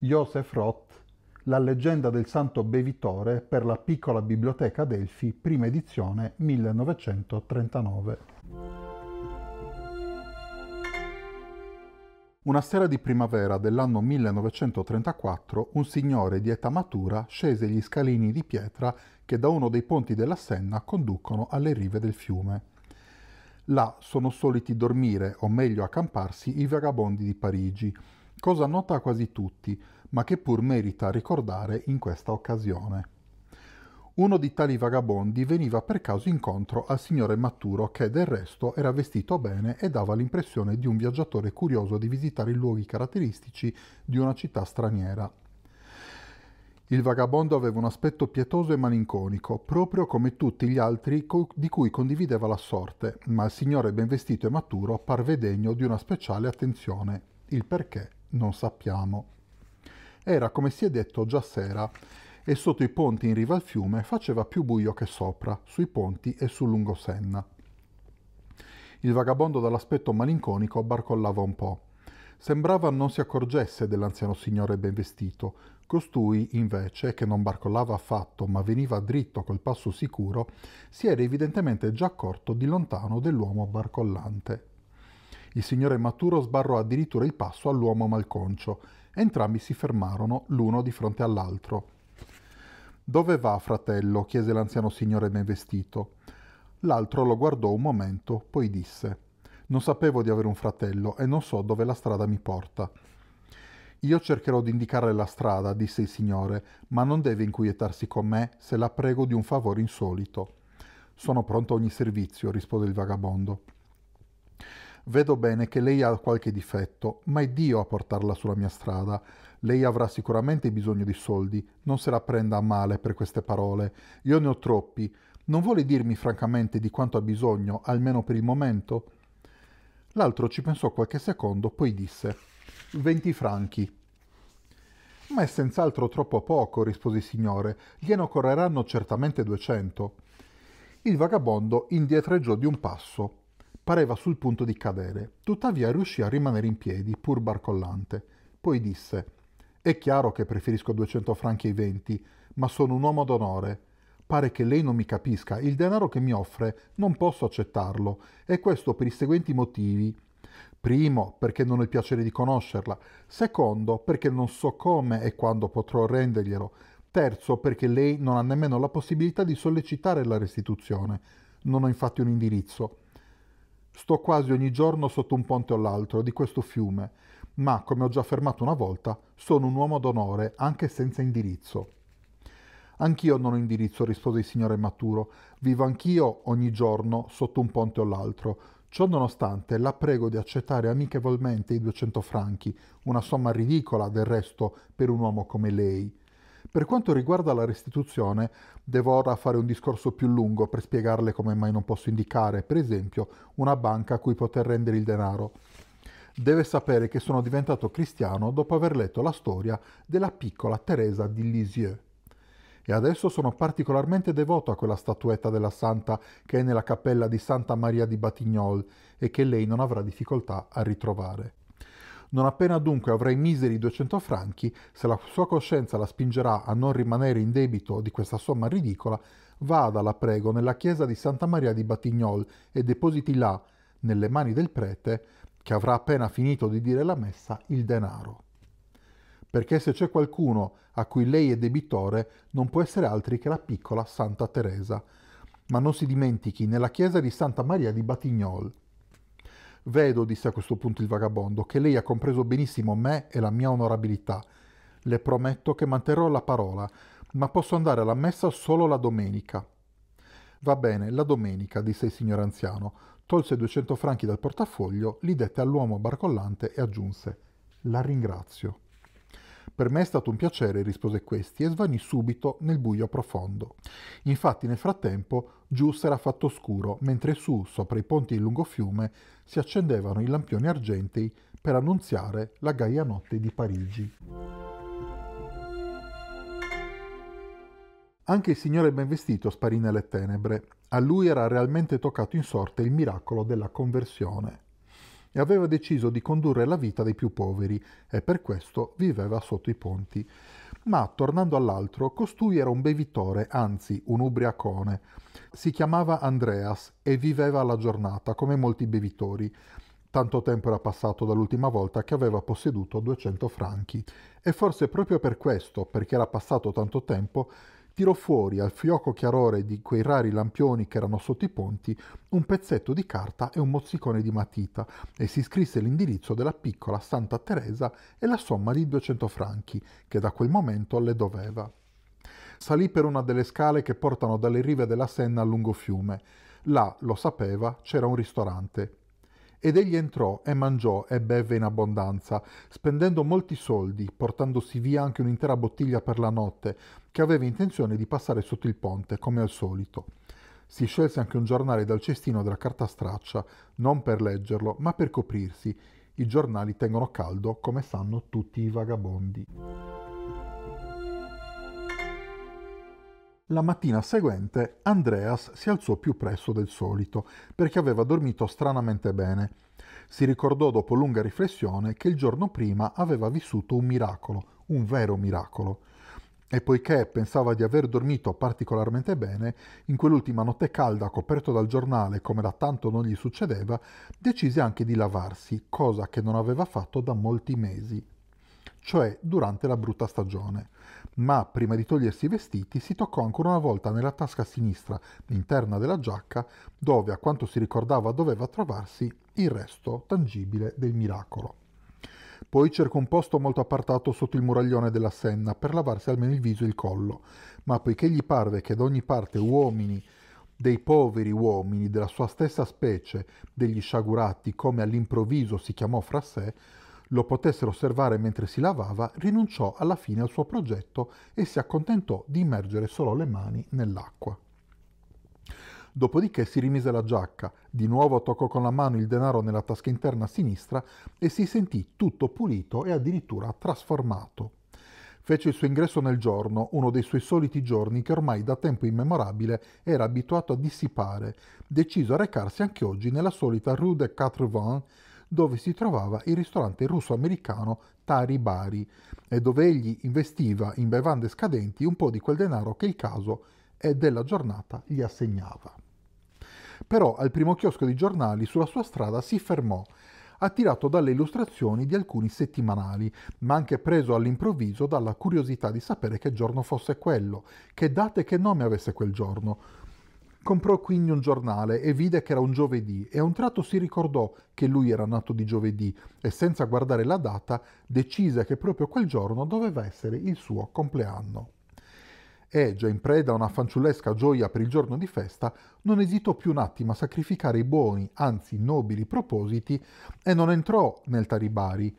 Joseph Roth, La leggenda del santo bevitore per la piccola biblioteca Delfi, prima edizione 1939. Una sera di primavera dell'anno 1934 un signore di età matura scese gli scalini di pietra che da uno dei ponti della Senna conducono alle rive del fiume. Là sono soliti dormire, o meglio accamparsi, i vagabondi di Parigi, cosa nota a quasi tutti, ma che pur merita ricordare in questa occasione. Uno di tali vagabondi veniva per caso incontro al signore Maturo, che del resto era vestito bene e dava l'impressione di un viaggiatore curioso di visitare i luoghi caratteristici di una città straniera. Il vagabondo aveva un aspetto pietoso e malinconico, proprio come tutti gli altri di cui condivideva la sorte, ma il signore ben vestito e maturo parve degno di una speciale attenzione. Il perché non sappiamo. Era, come si è detto, già sera e sotto i ponti in riva al fiume faceva più buio che sopra, sui ponti e sul lungo Senna. Il vagabondo dall'aspetto malinconico barcollava un po'. Sembrava non si accorgesse dell'anziano signore ben vestito, costui invece, che non barcollava affatto ma veniva dritto col passo sicuro, si era evidentemente già accorto di lontano dell'uomo barcollante. Il signore Maturo sbarrò addirittura il passo all'uomo malconcio. Entrambi si fermarono l'uno di fronte all'altro. Dove va, fratello? chiese l'anziano signore ben vestito. L'altro lo guardò un momento, poi disse Non sapevo di avere un fratello e non so dove la strada mi porta. Io cercherò di indicare la strada, disse il Signore, ma non deve inquietarsi con me se la prego di un favore insolito. Sono pronto a ogni servizio, rispose il vagabondo. Vedo bene che lei ha qualche difetto, ma è Dio a portarla sulla mia strada. Lei avrà sicuramente bisogno di soldi, non se la prenda a male per queste parole. Io ne ho troppi. Non vuole dirmi francamente di quanto ha bisogno, almeno per il momento? L'altro ci pensò qualche secondo, poi disse: Venti franchi. Ma è senz'altro troppo poco, rispose il signore. Gliene occorreranno certamente duecento. Il vagabondo indietreggiò di un passo pareva sul punto di cadere, tuttavia riuscì a rimanere in piedi, pur barcollante. Poi disse: È chiaro che preferisco 200 franchi ai 20, ma sono un uomo d'onore. Pare che lei non mi capisca, il denaro che mi offre non posso accettarlo, e questo per i seguenti motivi. Primo, perché non ho il piacere di conoscerla. Secondo, perché non so come e quando potrò renderglielo. Terzo, perché lei non ha nemmeno la possibilità di sollecitare la restituzione. Non ho infatti un indirizzo. Sto quasi ogni giorno sotto un ponte o l'altro di questo fiume, ma, come ho già affermato una volta, sono un uomo d'onore, anche senza indirizzo. Anch'io non ho indirizzo, rispose il signore Maturo. Vivo anch'io ogni giorno sotto un ponte o l'altro. Ciò nonostante, la prego di accettare amichevolmente i 200 franchi, una somma ridicola del resto per un uomo come lei. Per quanto riguarda la restituzione, devo ora fare un discorso più lungo per spiegarle come mai non posso indicare, per esempio, una banca a cui poter rendere il denaro. Deve sapere che sono diventato cristiano dopo aver letto la storia della piccola Teresa di Lisieux. E adesso sono particolarmente devoto a quella statuetta della santa che è nella cappella di Santa Maria di Batignol e che lei non avrà difficoltà a ritrovare. Non appena dunque avrai miseri 200 franchi, se la sua coscienza la spingerà a non rimanere in debito di questa somma ridicola, vada, la prego, nella chiesa di Santa Maria di Batignol e depositi là, nelle mani del prete, che avrà appena finito di dire la messa, il denaro. Perché se c'è qualcuno a cui lei è debitore, non può essere altri che la piccola Santa Teresa. Ma non si dimentichi, nella chiesa di Santa Maria di Batignol, Vedo, disse a questo punto il vagabondo, che lei ha compreso benissimo me e la mia onorabilità. Le prometto che manterrò la parola, ma posso andare alla messa solo la domenica. Va bene, la domenica, disse il signor anziano, tolse 200 franchi dal portafoglio, li dette all'uomo barcollante e aggiunse La ringrazio. Per me è stato un piacere, rispose questi e svanì subito nel buio profondo. Infatti nel frattempo giù s'era fatto scuro, mentre su, sopra i ponti di lungo fiume, si accendevano i lampioni argentei per annunziare la gaia notte di Parigi. Anche il signore ben vestito sparì nelle tenebre. A lui era realmente toccato in sorte il miracolo della conversione e aveva deciso di condurre la vita dei più poveri e per questo viveva sotto i ponti. Ma, tornando all'altro, costui era un bevitore, anzi un ubriacone. Si chiamava Andreas e viveva la giornata, come molti bevitori. Tanto tempo era passato dall'ultima volta che aveva posseduto 200 franchi. E forse proprio per questo, perché era passato tanto tempo, tirò fuori al fioco chiarore di quei rari lampioni che erano sotto i ponti un pezzetto di carta e un mozzicone di matita e si scrisse l'indirizzo della piccola Santa Teresa e la somma di 200 franchi che da quel momento le doveva. Salì per una delle scale che portano dalle rive della Senna al lungo fiume. Là, lo sapeva, c'era un ristorante. Ed egli entrò e mangiò e bevve in abbondanza, spendendo molti soldi, portandosi via anche un'intera bottiglia per la notte, che aveva intenzione di passare sotto il ponte, come al solito. Si scelse anche un giornale dal cestino della carta straccia, non per leggerlo, ma per coprirsi. I giornali tengono caldo, come sanno tutti i vagabondi. La mattina seguente Andreas si alzò più presto del solito, perché aveva dormito stranamente bene. Si ricordò dopo lunga riflessione che il giorno prima aveva vissuto un miracolo, un vero miracolo. E poiché pensava di aver dormito particolarmente bene, in quell'ultima notte calda coperto dal giornale come da tanto non gli succedeva, decise anche di lavarsi, cosa che non aveva fatto da molti mesi, cioè durante la brutta stagione ma prima di togliersi i vestiti si toccò ancora una volta nella tasca sinistra interna della giacca, dove a quanto si ricordava doveva trovarsi il resto tangibile del miracolo. Poi cercò un posto molto appartato sotto il muraglione della Senna per lavarsi almeno il viso e il collo, ma poiché gli parve che da ogni parte uomini dei poveri uomini della sua stessa specie, degli sciagurati, come all'improvviso si chiamò fra sé, lo potessero osservare mentre si lavava, rinunciò alla fine al suo progetto e si accontentò di immergere solo le mani nell'acqua. Dopodiché si rimise la giacca, di nuovo toccò con la mano il denaro nella tasca interna a sinistra e si sentì tutto pulito e addirittura trasformato. Fece il suo ingresso nel giorno, uno dei suoi soliti giorni che ormai da tempo immemorabile era abituato a dissipare, deciso a recarsi anche oggi nella solita Rue de Quatre-Vents dove si trovava il ristorante russo-americano Tari Bari e dove egli investiva in bevande scadenti un po' di quel denaro che il caso e della giornata gli assegnava. Però al primo chiosco di giornali sulla sua strada si fermò attirato dalle illustrazioni di alcuni settimanali, ma anche preso all'improvviso dalla curiosità di sapere che giorno fosse quello, che date e che nome avesse quel giorno. Comprò quindi un giornale e vide che era un giovedì e a un tratto si ricordò che lui era nato di giovedì e senza guardare la data decise che proprio quel giorno doveva essere il suo compleanno. E, già in preda a una fanciullesca gioia per il giorno di festa, non esitò più un attimo a sacrificare i buoni, anzi nobili propositi e non entrò nel Taribari,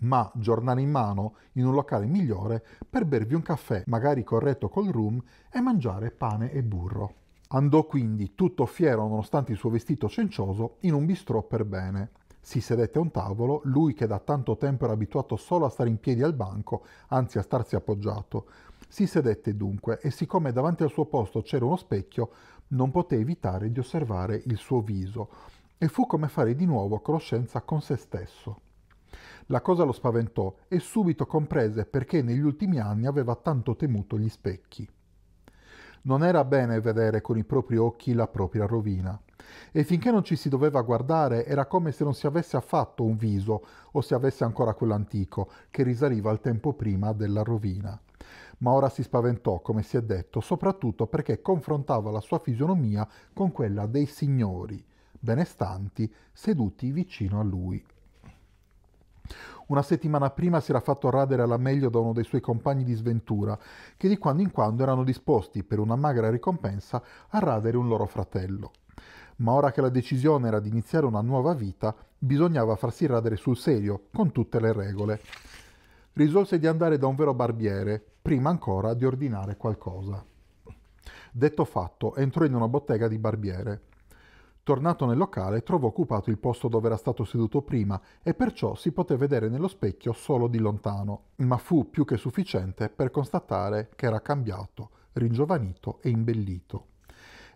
ma giornale in mano in un locale migliore per bervi un caffè, magari corretto col rum, e mangiare pane e burro. Andò quindi, tutto fiero nonostante il suo vestito cencioso, in un bistrò per bene. Si sedette a un tavolo, lui che da tanto tempo era abituato solo a stare in piedi al banco, anzi a starsi appoggiato. Si sedette dunque e siccome davanti al suo posto c'era uno specchio, non poté evitare di osservare il suo viso e fu come fare di nuovo conoscenza con se stesso. La cosa lo spaventò e subito comprese perché negli ultimi anni aveva tanto temuto gli specchi. Non era bene vedere con i propri occhi la propria rovina. E finché non ci si doveva guardare era come se non si avesse affatto un viso o se avesse ancora quell'antico che risaliva al tempo prima della rovina. Ma ora si spaventò, come si è detto, soprattutto perché confrontava la sua fisionomia con quella dei signori, benestanti, seduti vicino a lui. Una settimana prima si era fatto radere alla meglio da uno dei suoi compagni di sventura, che di quando in quando erano disposti, per una magra ricompensa, a radere un loro fratello. Ma ora che la decisione era di iniziare una nuova vita, bisognava farsi radere sul serio, con tutte le regole. Risolse di andare da un vero barbiere, prima ancora di ordinare qualcosa. Detto fatto, entrò in una bottega di barbiere. Tornato nel locale trovò occupato il posto dove era stato seduto prima e perciò si poté vedere nello specchio solo di lontano, ma fu più che sufficiente per constatare che era cambiato, ringiovanito e imbellito.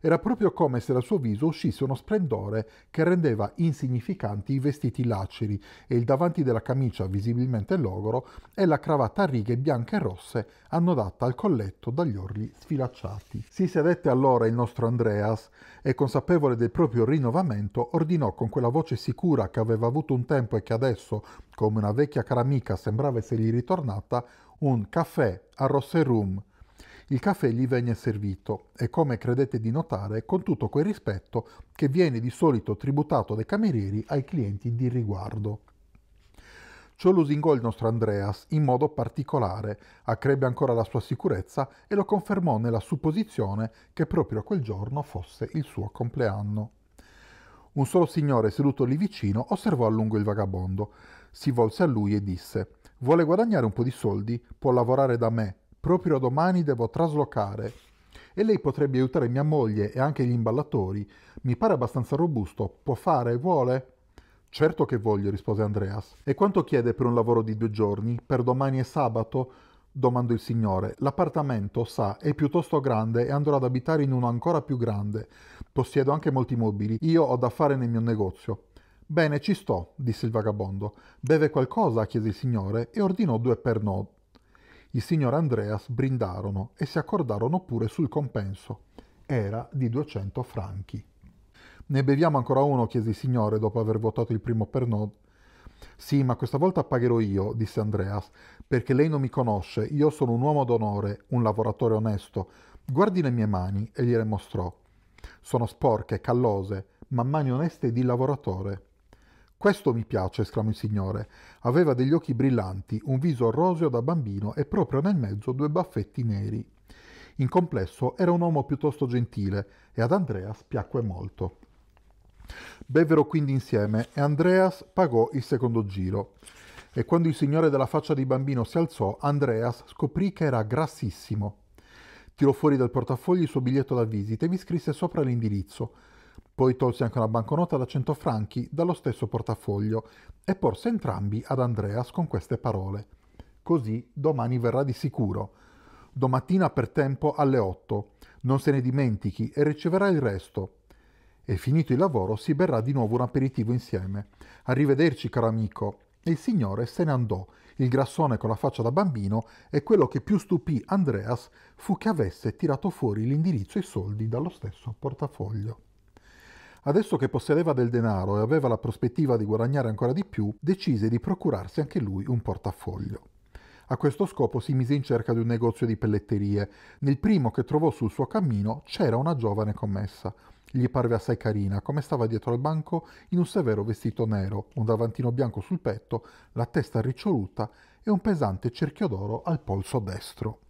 Era proprio come se dal suo viso uscisse uno splendore che rendeva insignificanti i vestiti laceri e il davanti della camicia visibilmente logoro e la cravatta a righe bianche e rosse annodata al colletto dagli orli sfilacciati. Si sedette allora il nostro Andreas e consapevole del proprio rinnovamento ordinò con quella voce sicura che aveva avuto un tempo e che adesso, come una vecchia cara amica sembrava essergli ritornata, un caffè a Rosserum il caffè gli venne servito e, come credete di notare, con tutto quel rispetto che viene di solito tributato dai camerieri ai clienti di riguardo. Ciò lusingò il nostro Andreas in modo particolare, accrebbe ancora la sua sicurezza e lo confermò nella supposizione che proprio quel giorno fosse il suo compleanno. Un solo signore seduto lì vicino osservò a lungo il vagabondo, si volse a lui e disse Vuole guadagnare un po' di soldi? Può lavorare da me, Proprio domani devo traslocare e lei potrebbe aiutare mia moglie e anche gli imballatori. Mi pare abbastanza robusto. Può fare, vuole? Certo che voglio, rispose Andreas. E quanto chiede per un lavoro di due giorni? Per domani e sabato? domandò il signore. L'appartamento, sa, è piuttosto grande e andrò ad abitare in uno ancora più grande. Possiedo anche molti mobili. Io ho da fare nel mio negozio. Bene, ci sto, disse il vagabondo. Beve qualcosa? chiese il signore e ordinò due pernod. Il signor Andreas brindarono e si accordarono pure sul compenso. Era di 200 franchi. Ne beviamo ancora uno, chiese il signore dopo aver votato il primo per Nod. Sì, ma questa volta pagherò io, disse Andreas, perché lei non mi conosce, io sono un uomo d'onore, un lavoratore onesto. Guardi le mie mani e gliele mostrò. Sono sporche, callose, ma mani oneste di lavoratore. Questo mi piace, esclamò il signore. Aveva degli occhi brillanti, un viso roseo da bambino e proprio nel mezzo due baffetti neri. In complesso era un uomo piuttosto gentile e ad Andreas piacque molto. Bevvero quindi insieme e Andreas pagò il secondo giro. E quando il signore della faccia di bambino si alzò, Andreas scoprì che era grassissimo. Tirò fuori dal portafogli il suo biglietto da visita e vi scrisse sopra l'indirizzo, poi tolse anche una banconota da 100 franchi dallo stesso portafoglio e porse entrambi ad Andreas con queste parole. Così domani verrà di sicuro. Domattina per tempo alle 8. Non se ne dimentichi e riceverà il resto. E finito il lavoro si berrà di nuovo un aperitivo insieme. Arrivederci, caro amico. E il signore se ne andò. Il grassone con la faccia da bambino e quello che più stupì Andreas fu che avesse tirato fuori l'indirizzo e i soldi dallo stesso portafoglio. Adesso che possedeva del denaro e aveva la prospettiva di guadagnare ancora di più, decise di procurarsi anche lui un portafoglio. A questo scopo si mise in cerca di un negozio di pelletterie. Nel primo che trovò sul suo cammino c'era una giovane commessa. Gli parve assai carina, come stava dietro al banco in un severo vestito nero, un davantino bianco sul petto, la testa riccioluta e un pesante cerchio d'oro al polso destro.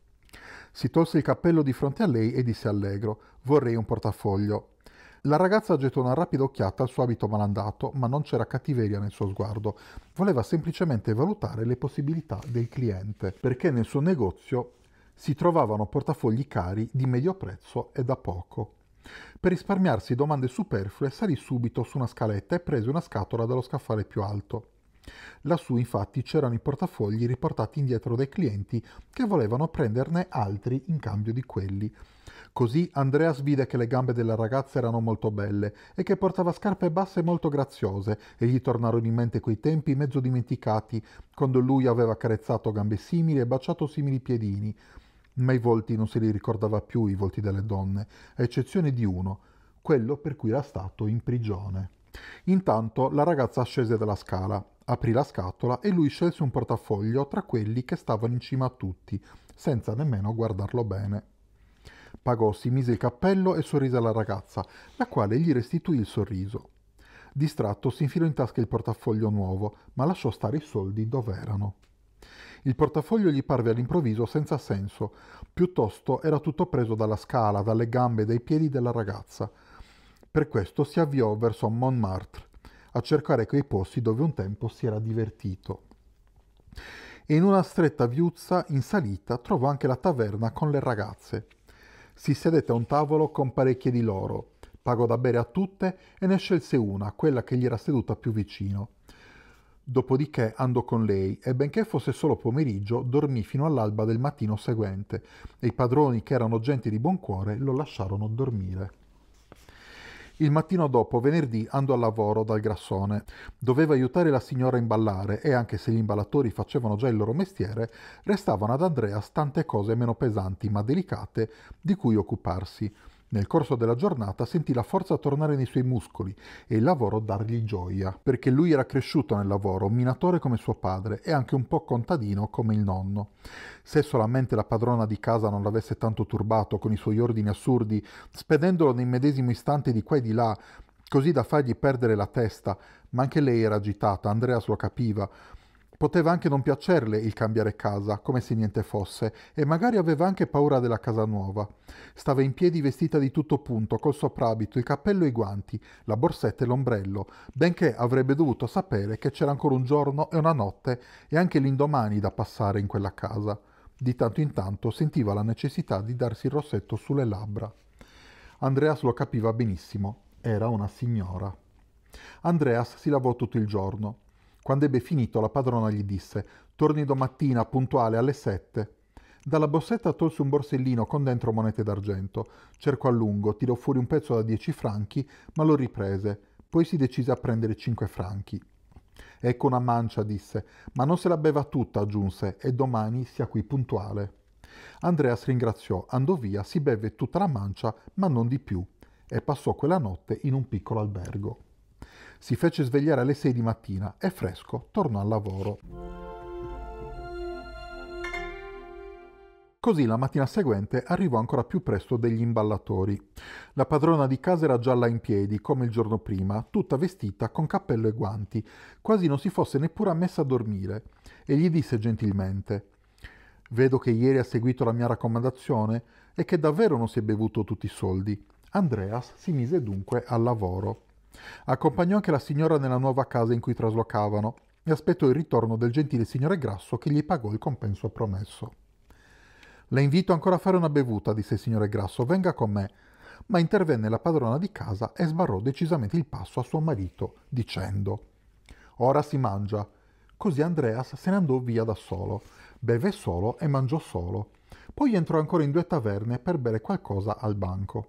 Si tolse il cappello di fronte a lei e disse allegro: Vorrei un portafoglio. La ragazza gettò una rapida occhiata al suo abito malandato, ma non c'era cattiveria nel suo sguardo. Voleva semplicemente valutare le possibilità del cliente, perché nel suo negozio si trovavano portafogli cari di medio prezzo e da poco. Per risparmiarsi domande superflue, salì subito su una scaletta e prese una scatola dallo scaffale più alto. Lassù infatti c'erano i portafogli riportati indietro dai clienti che volevano prenderne altri in cambio di quelli. Così Andreas vide che le gambe della ragazza erano molto belle e che portava scarpe basse molto graziose e gli tornarono in mente quei tempi mezzo dimenticati quando lui aveva carezzato gambe simili e baciato simili piedini. Ma i volti non se li ricordava più i volti delle donne, a eccezione di uno, quello per cui era stato in prigione. Intanto la ragazza scese dalla scala, aprì la scatola e lui scelse un portafoglio tra quelli che stavano in cima a tutti, senza nemmeno guardarlo bene. Pagò si mise il cappello e sorrise alla ragazza, la quale gli restituì il sorriso. Distratto si infilò in tasca il portafoglio nuovo, ma lasciò stare i soldi dove erano. Il portafoglio gli parve all'improvviso senza senso, piuttosto era tutto preso dalla scala, dalle gambe, e dai piedi della ragazza. Per questo si avviò verso Montmartre a cercare quei posti dove un tempo si era divertito. E in una stretta viuzza in salita trovò anche la taverna con le ragazze. Si sedette a un tavolo con parecchie di loro, pagò da bere a tutte e ne scelse una, quella che gli era seduta più vicino. Dopodiché andò con lei e benché fosse solo pomeriggio, dormì fino all'alba del mattino seguente e i padroni, che erano gente di buon cuore, lo lasciarono dormire. Il mattino dopo, venerdì, andò al lavoro dal grassone. Doveva aiutare la signora a imballare e anche se gli imballatori facevano già il loro mestiere, restavano ad Andreas tante cose meno pesanti ma delicate di cui occuparsi. Nel corso della giornata sentì la forza tornare nei suoi muscoli e il lavoro dargli gioia, perché lui era cresciuto nel lavoro, minatore come suo padre e anche un po' contadino come il nonno. Se solamente la padrona di casa non l'avesse tanto turbato con i suoi ordini assurdi, spedendolo nei medesimo istante di qua e di là, così da fargli perdere la testa, ma anche lei era agitata, Andrea lo capiva, Poteva anche non piacerle il cambiare casa, come se niente fosse, e magari aveva anche paura della casa nuova. Stava in piedi vestita di tutto punto, col soprabito, il cappello e i guanti, la borsetta e l'ombrello, benché avrebbe dovuto sapere che c'era ancora un giorno e una notte e anche l'indomani da passare in quella casa. Di tanto in tanto sentiva la necessità di darsi il rossetto sulle labbra. Andreas lo capiva benissimo, era una signora. Andreas si lavò tutto il giorno. Quando ebbe finito, la padrona gli disse: Torni domattina puntuale alle sette. Dalla borsetta tolse un borsellino con dentro monete d'argento. Cercò a lungo, tirò fuori un pezzo da dieci franchi, ma lo riprese. Poi si decise a prendere cinque franchi. Ecco una mancia, disse, ma non se la beva tutta, aggiunse, e domani sia qui puntuale. Andreas ringraziò, andò via, si beve tutta la mancia, ma non di più, e passò quella notte in un piccolo albergo. Si fece svegliare alle 6 di mattina e fresco tornò al lavoro. Così la mattina seguente arrivò ancora più presto degli imballatori. La padrona di casa era già là in piedi, come il giorno prima, tutta vestita con cappello e guanti, quasi non si fosse neppure ammessa a dormire, e gli disse gentilmente Vedo che ieri ha seguito la mia raccomandazione e che davvero non si è bevuto tutti i soldi. Andreas si mise dunque al lavoro. Accompagnò anche la signora nella nuova casa in cui traslocavano e aspettò il ritorno del gentile signore Grasso che gli pagò il compenso promesso. Le invito ancora a fare una bevuta, disse il signore Grasso, venga con me. Ma intervenne la padrona di casa e sbarrò decisamente il passo a suo marito, dicendo Ora si mangia. Così Andreas se ne andò via da solo, beve solo e mangiò solo. Poi entrò ancora in due taverne per bere qualcosa al banco.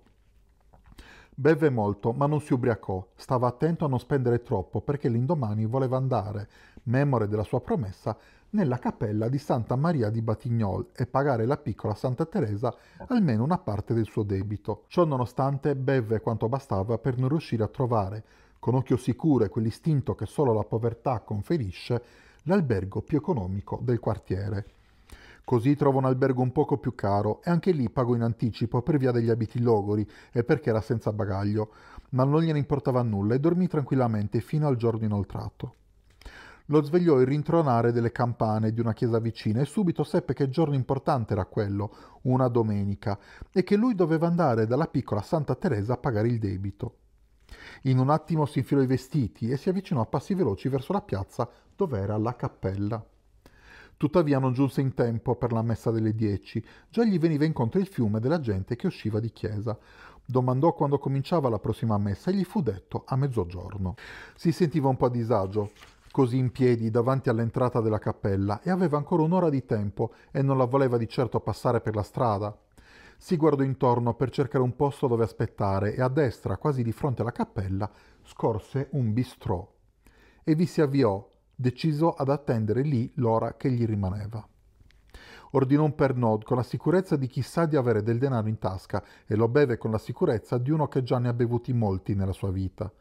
Beve molto, ma non si ubriacò. Stava attento a non spendere troppo perché l'indomani voleva andare, memore della sua promessa, nella cappella di Santa Maria di Batignol e pagare la piccola Santa Teresa almeno una parte del suo debito. Ciò nonostante bevve quanto bastava per non riuscire a trovare, con occhio sicuro e quell'istinto che solo la povertà conferisce, l'albergo più economico del quartiere. Così trovo un albergo un poco più caro e anche lì pago in anticipo per via degli abiti logori e perché era senza bagaglio, ma non gliene importava nulla e dormì tranquillamente fino al giorno inoltrato. Lo svegliò il rintronare delle campane di una chiesa vicina e subito seppe che giorno importante era quello, una domenica, e che lui doveva andare dalla piccola Santa Teresa a pagare il debito. In un attimo si infilò i vestiti e si avvicinò a passi veloci verso la piazza dove era la cappella. Tuttavia non giunse in tempo per la messa delle dieci, già gli veniva incontro il fiume della gente che usciva di chiesa. Domandò quando cominciava la prossima messa e gli fu detto a mezzogiorno. Si sentiva un po' a disagio, così in piedi davanti all'entrata della cappella e aveva ancora un'ora di tempo e non la voleva di certo passare per la strada. Si guardò intorno per cercare un posto dove aspettare e a destra, quasi di fronte alla cappella, scorse un bistrò. E vi si avviò deciso ad attendere lì l'ora che gli rimaneva. Ordinò un pernod con la sicurezza di chi sa di avere del denaro in tasca e lo beve con la sicurezza di uno che già ne ha bevuti molti nella sua vita.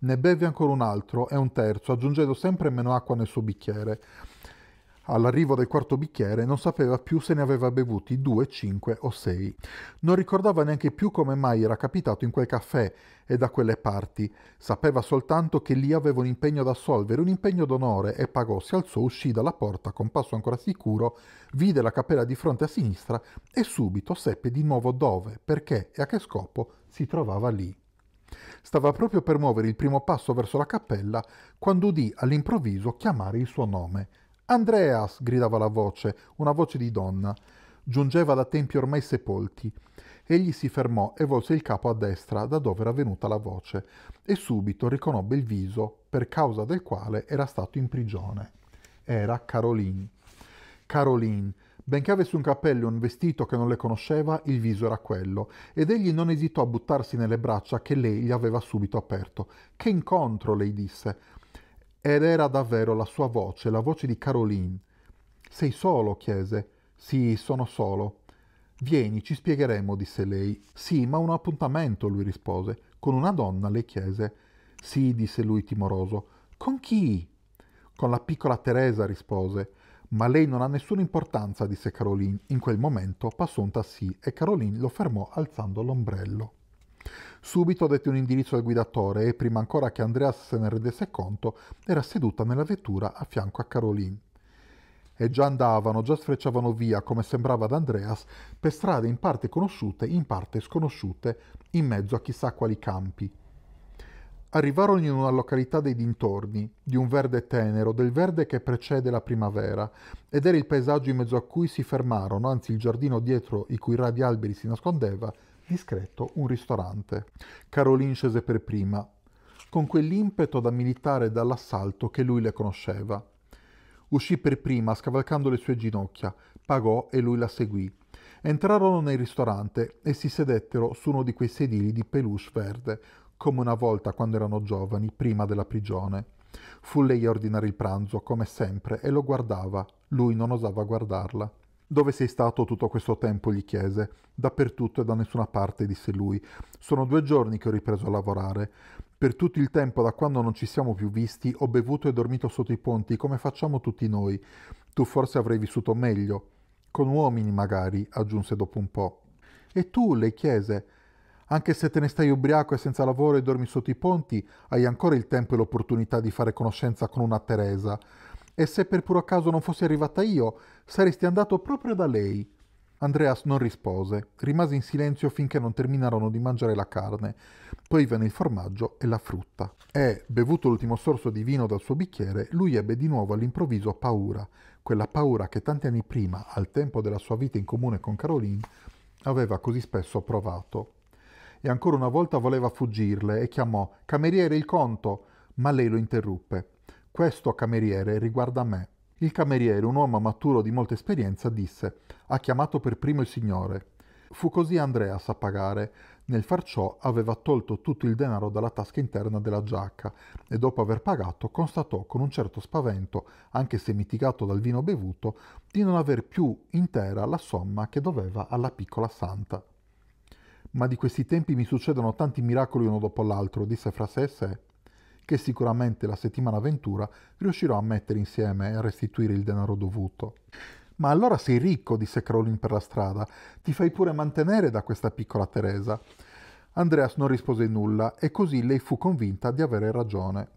Ne beve ancora un altro e un terzo, aggiungendo sempre meno acqua nel suo bicchiere All'arrivo del quarto bicchiere non sapeva più se ne aveva bevuti due, cinque o sei. Non ricordava neanche più come mai era capitato in quel caffè e da quelle parti. Sapeva soltanto che lì aveva un impegno da assolvere, un impegno d'onore e pagò, si alzò, uscì dalla porta con passo ancora sicuro, vide la cappella di fronte a sinistra e subito seppe di nuovo dove, perché e a che scopo si trovava lì. Stava proprio per muovere il primo passo verso la cappella quando udì all'improvviso chiamare il suo nome. Andreas! gridava la voce, una voce di donna. Giungeva da tempi ormai sepolti. Egli si fermò e volse il capo a destra, da dove era venuta la voce, e subito riconobbe il viso per causa del quale era stato in prigione. Era Caroline. Caroline. Benché avesse un cappello e un vestito che non le conosceva, il viso era quello, ed egli non esitò a buttarsi nelle braccia che lei gli aveva subito aperto. Che incontro, lei disse. Ed era davvero la sua voce, la voce di Caroline. Sei solo? chiese. Sì, sono solo. Vieni, ci spiegheremo, disse lei. Sì, ma un appuntamento, lui rispose. Con una donna, le chiese. Sì, disse lui timoroso. Con chi? Con la piccola Teresa, rispose. Ma lei non ha nessuna importanza, disse Caroline. In quel momento passò un tassì e Caroline lo fermò alzando l'ombrello. Subito dette un indirizzo al guidatore e, prima ancora che Andreas se ne rendesse conto, era seduta nella vettura a fianco a Caroline. E già andavano, già sfrecciavano via, come sembrava ad Andreas, per strade in parte conosciute, in parte sconosciute, in mezzo a chissà quali campi. Arrivarono in una località dei dintorni, di un verde tenero, del verde che precede la primavera, ed era il paesaggio in mezzo a cui si fermarono, anzi il giardino dietro i cui radi alberi si nascondeva, discreto un ristorante. Caroline scese per prima, con quell'impeto da militare e dall'assalto che lui le conosceva. Uscì per prima, scavalcando le sue ginocchia, pagò e lui la seguì. Entrarono nel ristorante e si sedettero su uno di quei sedili di peluche verde, come una volta quando erano giovani, prima della prigione. Fu lei a ordinare il pranzo, come sempre, e lo guardava. Lui non osava guardarla. Dove sei stato tutto questo tempo? gli chiese. Dappertutto e da nessuna parte, disse lui. Sono due giorni che ho ripreso a lavorare. Per tutto il tempo da quando non ci siamo più visti ho bevuto e dormito sotto i ponti come facciamo tutti noi. Tu forse avrai vissuto meglio. Con uomini magari, aggiunse dopo un po'. E tu? le chiese. Anche se te ne stai ubriaco e senza lavoro e dormi sotto i ponti, hai ancora il tempo e l'opportunità di fare conoscenza con una Teresa. E se per puro caso non fossi arrivata io, saresti andato proprio da lei. Andreas non rispose, rimase in silenzio finché non terminarono di mangiare la carne, poi venne il formaggio e la frutta. E, bevuto l'ultimo sorso di vino dal suo bicchiere, lui ebbe di nuovo all'improvviso paura, quella paura che tanti anni prima, al tempo della sua vita in comune con Caroline, aveva così spesso provato. E ancora una volta voleva fuggirle e chiamò Cameriere il conto, ma lei lo interruppe. Questo cameriere riguarda me. Il cameriere, un uomo maturo di molta esperienza, disse: Ha chiamato per primo il signore. Fu così Andreas a pagare. Nel far ciò aveva tolto tutto il denaro dalla tasca interna della giacca e dopo aver pagato constatò con un certo spavento, anche se mitigato dal vino bevuto, di non aver più intera la somma che doveva alla piccola santa. Ma di questi tempi mi succedono tanti miracoli uno dopo l'altro, disse fra sé e sé che sicuramente la settimana ventura riuscirò a mettere insieme e a restituire il denaro dovuto. Ma allora sei ricco, disse Crowlin per la strada, ti fai pure mantenere da questa piccola Teresa. Andreas non rispose nulla e così lei fu convinta di avere ragione.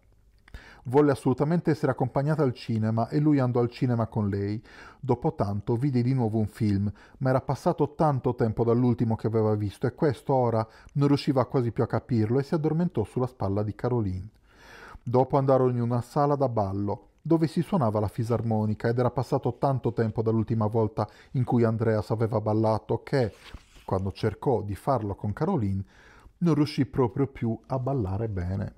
Volle assolutamente essere accompagnata al cinema e lui andò al cinema con lei. Dopo tanto vide di nuovo un film, ma era passato tanto tempo dall'ultimo che aveva visto e questo ora non riusciva quasi più a capirlo e si addormentò sulla spalla di Caroline. Dopo andarono in una sala da ballo, dove si suonava la fisarmonica ed era passato tanto tempo dall'ultima volta in cui Andreas aveva ballato che, quando cercò di farlo con Caroline, non riuscì proprio più a ballare bene.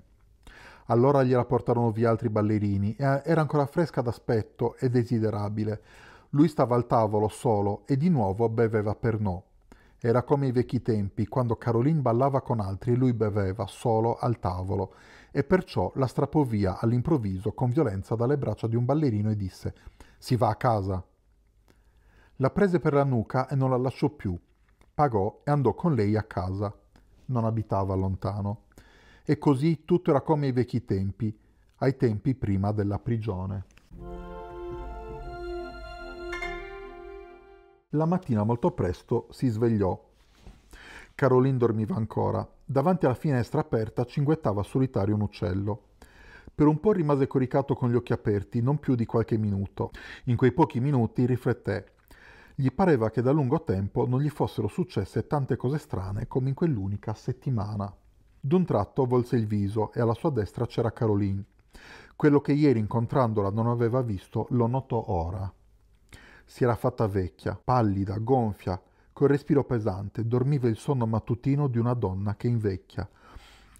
Allora gliela portarono via altri ballerini, eh, era ancora fresca d'aspetto e desiderabile. Lui stava al tavolo solo e di nuovo beveva per no. Era come i vecchi tempi, quando Caroline ballava con altri e lui beveva solo al tavolo e perciò la strappò via all'improvviso con violenza dalle braccia di un ballerino e disse Si va a casa. La prese per la nuca e non la lasciò più. Pagò e andò con lei a casa. Non abitava lontano. E così tutto era come ai vecchi tempi, ai tempi prima della prigione. La mattina molto presto si svegliò Caroline dormiva ancora. Davanti alla finestra aperta cinguettava solitario un uccello. Per un po' rimase coricato con gli occhi aperti, non più di qualche minuto. In quei pochi minuti rifletté. Gli pareva che da lungo tempo non gli fossero successe tante cose strane come in quell'unica settimana. D'un tratto volse il viso e alla sua destra c'era Caroline. Quello che ieri incontrandola non aveva visto lo notò ora. Si era fatta vecchia, pallida, gonfia, Col respiro pesante dormiva il sonno mattutino di una donna che invecchia.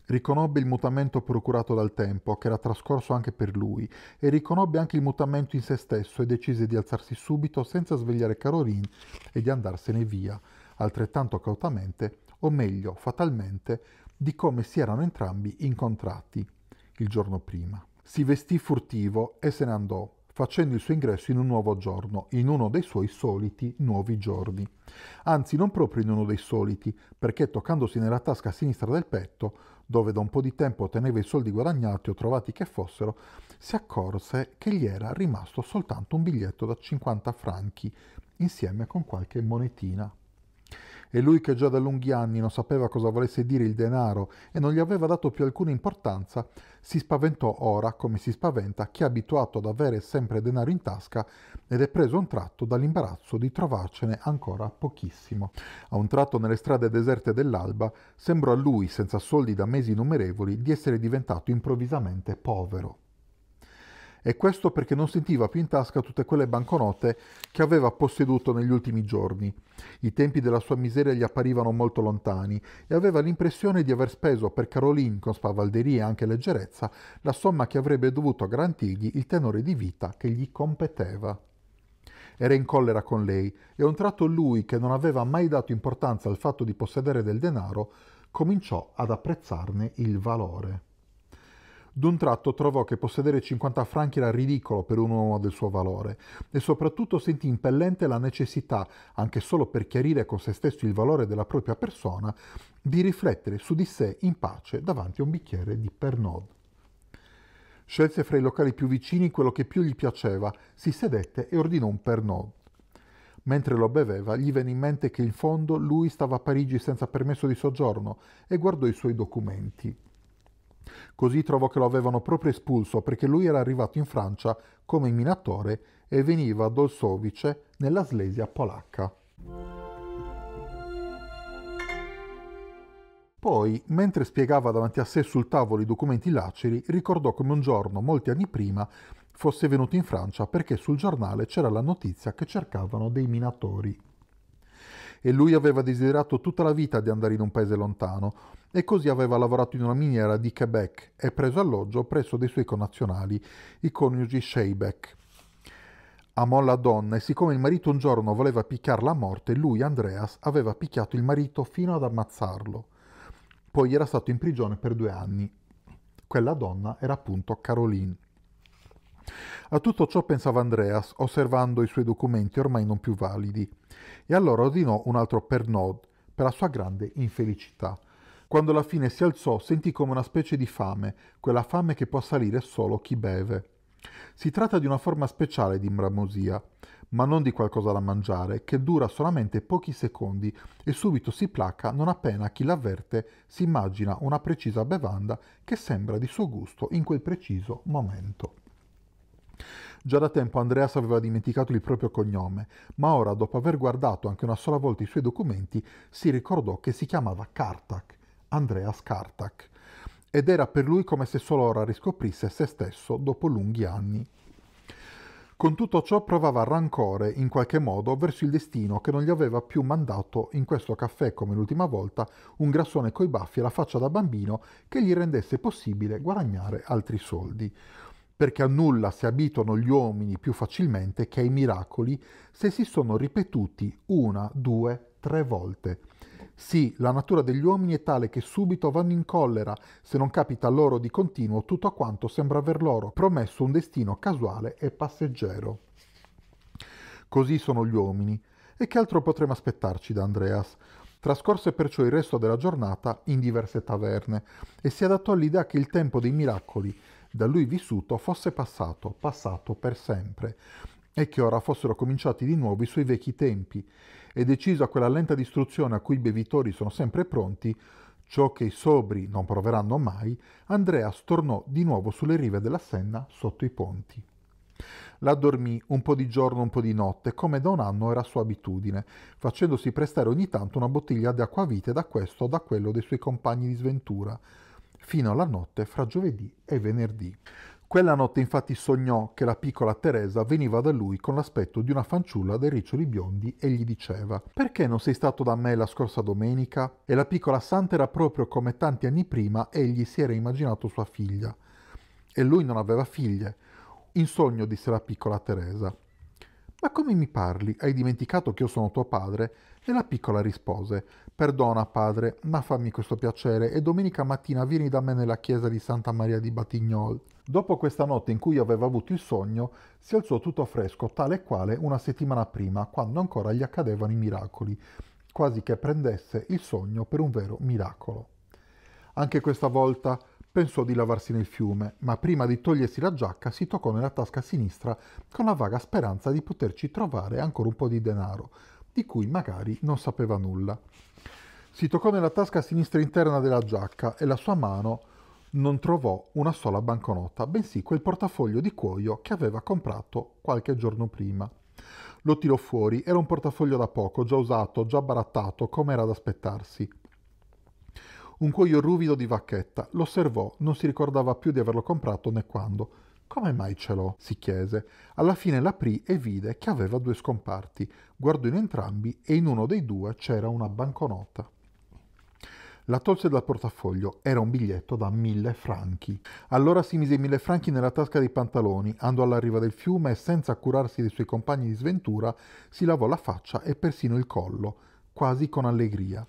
Riconobbe il mutamento procurato dal tempo, che era trascorso anche per lui, e riconobbe anche il mutamento in se stesso e decise di alzarsi subito senza svegliare Caroline e di andarsene via, altrettanto cautamente, o meglio, fatalmente, di come si erano entrambi incontrati il giorno prima. Si vestì furtivo e se ne andò, facendo il suo ingresso in un nuovo giorno, in uno dei suoi soliti nuovi giorni. Anzi, non proprio in uno dei soliti, perché toccandosi nella tasca a sinistra del petto, dove da un po' di tempo teneva i soldi guadagnati o trovati che fossero, si accorse che gli era rimasto soltanto un biglietto da 50 franchi, insieme con qualche monetina e lui che già da lunghi anni non sapeva cosa volesse dire il denaro e non gli aveva dato più alcuna importanza, si spaventò ora come si spaventa chi è abituato ad avere sempre denaro in tasca ed è preso a un tratto dall'imbarazzo di trovarcene ancora pochissimo. A un tratto nelle strade deserte dell'alba sembrò a lui, senza soldi da mesi innumerevoli, di essere diventato improvvisamente povero e questo perché non sentiva più in tasca tutte quelle banconote che aveva posseduto negli ultimi giorni. I tempi della sua miseria gli apparivano molto lontani e aveva l'impressione di aver speso per Caroline con spavalderia e anche leggerezza la somma che avrebbe dovuto garantirgli il tenore di vita che gli competeva. Era in collera con lei e a un tratto lui, che non aveva mai dato importanza al fatto di possedere del denaro, cominciò ad apprezzarne il valore d'un tratto trovò che possedere 50 franchi era ridicolo per un uomo del suo valore e soprattutto sentì impellente la necessità, anche solo per chiarire con se stesso il valore della propria persona, di riflettere su di sé in pace davanti a un bicchiere di Pernod. Scelse fra i locali più vicini quello che più gli piaceva, si sedette e ordinò un Pernod. Mentre lo beveva, gli venne in mente che in fondo lui stava a Parigi senza permesso di soggiorno e guardò i suoi documenti. Così trovò che lo avevano proprio espulso perché lui era arrivato in Francia come minatore e veniva a Dolsovice nella Slesia polacca. Poi, mentre spiegava davanti a sé sul tavolo i documenti laceri, ricordò come un giorno, molti anni prima, fosse venuto in Francia perché sul giornale c'era la notizia che cercavano dei minatori. E lui aveva desiderato tutta la vita di andare in un paese lontano, e così aveva lavorato in una miniera di Quebec e preso alloggio presso dei suoi connazionali, i coniugi Sheybeck. Amò la donna e siccome il marito un giorno voleva picchiarla a morte, lui, Andreas, aveva picchiato il marito fino ad ammazzarlo. Poi era stato in prigione per due anni. Quella donna era appunto Caroline. A tutto ciò pensava Andreas, osservando i suoi documenti ormai non più validi, e allora ordinò un altro pernod, per la sua grande infelicità. Quando alla fine si alzò sentì come una specie di fame, quella fame che può salire solo chi beve. Si tratta di una forma speciale di bramosia, ma non di qualcosa da mangiare, che dura solamente pochi secondi e subito si placa non appena chi l'avverte si immagina una precisa bevanda che sembra di suo gusto in quel preciso momento. Già da tempo Andreas aveva dimenticato il proprio cognome, ma ora, dopo aver guardato anche una sola volta i suoi documenti, si ricordò che si chiamava Kartak Andrea Scartac, ed era per lui come se solo ora riscoprisse se stesso dopo lunghi anni. Con tutto ciò provava rancore, in qualche modo, verso il destino che non gli aveva più mandato in questo caffè come l'ultima volta un grassone coi baffi e la faccia da bambino che gli rendesse possibile guadagnare altri soldi. Perché a nulla si abitano gli uomini più facilmente che ai miracoli se si sono ripetuti una, due, tre volte. Sì, la natura degli uomini è tale che subito vanno in collera se non capita loro di continuo tutto quanto sembra aver loro promesso un destino casuale e passeggero. Così sono gli uomini. E che altro potremmo aspettarci da Andreas? Trascorse perciò il resto della giornata in diverse taverne e si adattò all'idea che il tempo dei miracoli da lui vissuto fosse passato, passato per sempre, e che ora fossero cominciati di nuovo i suoi vecchi tempi, e deciso a quella lenta distruzione a cui i bevitori sono sempre pronti, ciò che i sobri non proveranno mai, Andrea stornò di nuovo sulle rive della Senna sotto i ponti. La dormì un po' di giorno, un po' di notte, come da un anno era sua abitudine, facendosi prestare ogni tanto una bottiglia di acquavite da questo o da quello dei suoi compagni di sventura, fino alla notte fra giovedì e venerdì. Quella notte infatti sognò che la piccola Teresa veniva da lui con l'aspetto di una fanciulla dai riccioli biondi e gli diceva «Perché non sei stato da me la scorsa domenica?» E la piccola santa era proprio come tanti anni prima egli si era immaginato sua figlia. E lui non aveva figlie. In sogno disse la piccola Teresa «Ma come mi parli? Hai dimenticato che io sono tuo padre?» E la piccola rispose «Perdona padre, ma fammi questo piacere e domenica mattina vieni da me nella chiesa di Santa Maria di Batignol». Dopo questa notte in cui aveva avuto il sogno, si alzò tutto fresco, tale e quale una settimana prima, quando ancora gli accadevano i miracoli, quasi che prendesse il sogno per un vero miracolo. Anche questa volta pensò di lavarsi nel fiume, ma prima di togliersi la giacca si toccò nella tasca sinistra con la vaga speranza di poterci trovare ancora un po' di denaro, di cui magari non sapeva nulla. Si toccò nella tasca sinistra interna della giacca e la sua mano non trovò una sola banconota, bensì quel portafoglio di cuoio che aveva comprato qualche giorno prima. Lo tirò fuori, era un portafoglio da poco, già usato, già barattato, come era da aspettarsi. Un cuoio ruvido di vacchetta, lo osservò, non si ricordava più di averlo comprato né quando. Come mai ce l'ho? si chiese. Alla fine l'aprì e vide che aveva due scomparti. Guardò in entrambi e in uno dei due c'era una banconota. La tolse dal portafoglio, era un biglietto da mille franchi. Allora si mise i mille franchi nella tasca dei pantaloni, andò alla riva del fiume e senza curarsi dei suoi compagni di sventura si lavò la faccia e persino il collo, quasi con allegria.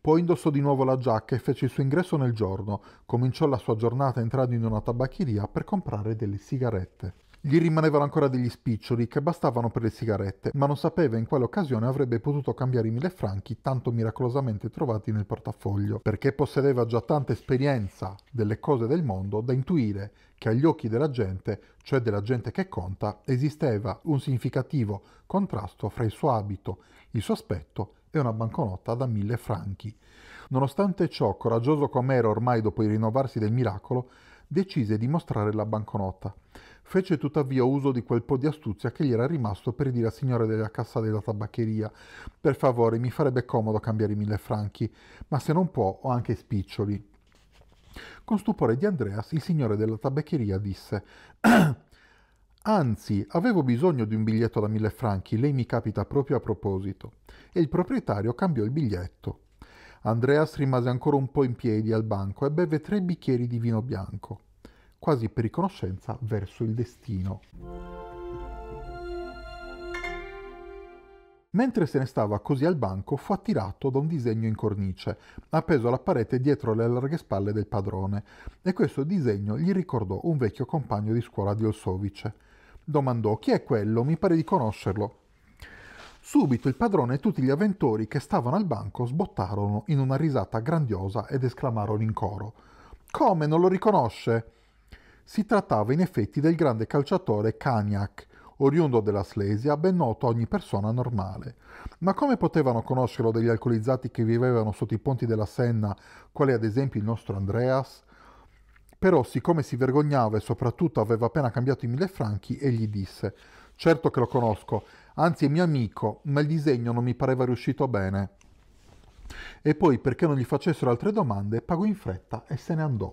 Poi indossò di nuovo la giacca e fece il suo ingresso nel giorno, cominciò la sua giornata entrando in una tabacchiria per comprare delle sigarette. Gli rimanevano ancora degli spiccioli che bastavano per le sigarette, ma non sapeva in quale occasione avrebbe potuto cambiare i mille franchi tanto miracolosamente trovati nel portafoglio, perché possedeva già tanta esperienza delle cose del mondo da intuire che agli occhi della gente, cioè della gente che conta, esisteva un significativo contrasto fra il suo abito, il suo aspetto e una banconota da mille franchi. Nonostante ciò, coraggioso com'era ormai dopo il rinnovarsi del miracolo, decise di mostrare la banconota fece tuttavia uso di quel po' di astuzia che gli era rimasto per dire al signore della cassa della tabaccheria «Per favore, mi farebbe comodo cambiare i mille franchi, ma se non può ho anche i spiccioli». Con stupore di Andreas, il signore della tabaccheria disse Anzi, avevo bisogno di un biglietto da mille franchi, lei mi capita proprio a proposito. E il proprietario cambiò il biglietto. Andreas rimase ancora un po' in piedi al banco e beve tre bicchieri di vino bianco quasi per riconoscenza verso il destino. Mentre se ne stava così al banco, fu attirato da un disegno in cornice, appeso alla parete dietro le larghe spalle del padrone, e questo disegno gli ricordò un vecchio compagno di scuola di Olsovice. Domandò: Chi è quello? Mi pare di conoscerlo. Subito il padrone e tutti gli avventori che stavano al banco sbottarono in una risata grandiosa ed esclamarono in coro: Come non lo riconosce? Si trattava in effetti del grande calciatore Kaniak, oriundo della Slesia, ben noto a ogni persona normale. Ma come potevano conoscerlo degli alcolizzati che vivevano sotto i ponti della Senna, quale ad esempio il nostro Andreas? Però, siccome si vergognava e soprattutto aveva appena cambiato i mille franchi, egli disse: Certo che lo conosco, anzi è mio amico, ma il disegno non mi pareva riuscito bene. E poi, perché non gli facessero altre domande, pagò in fretta e se ne andò.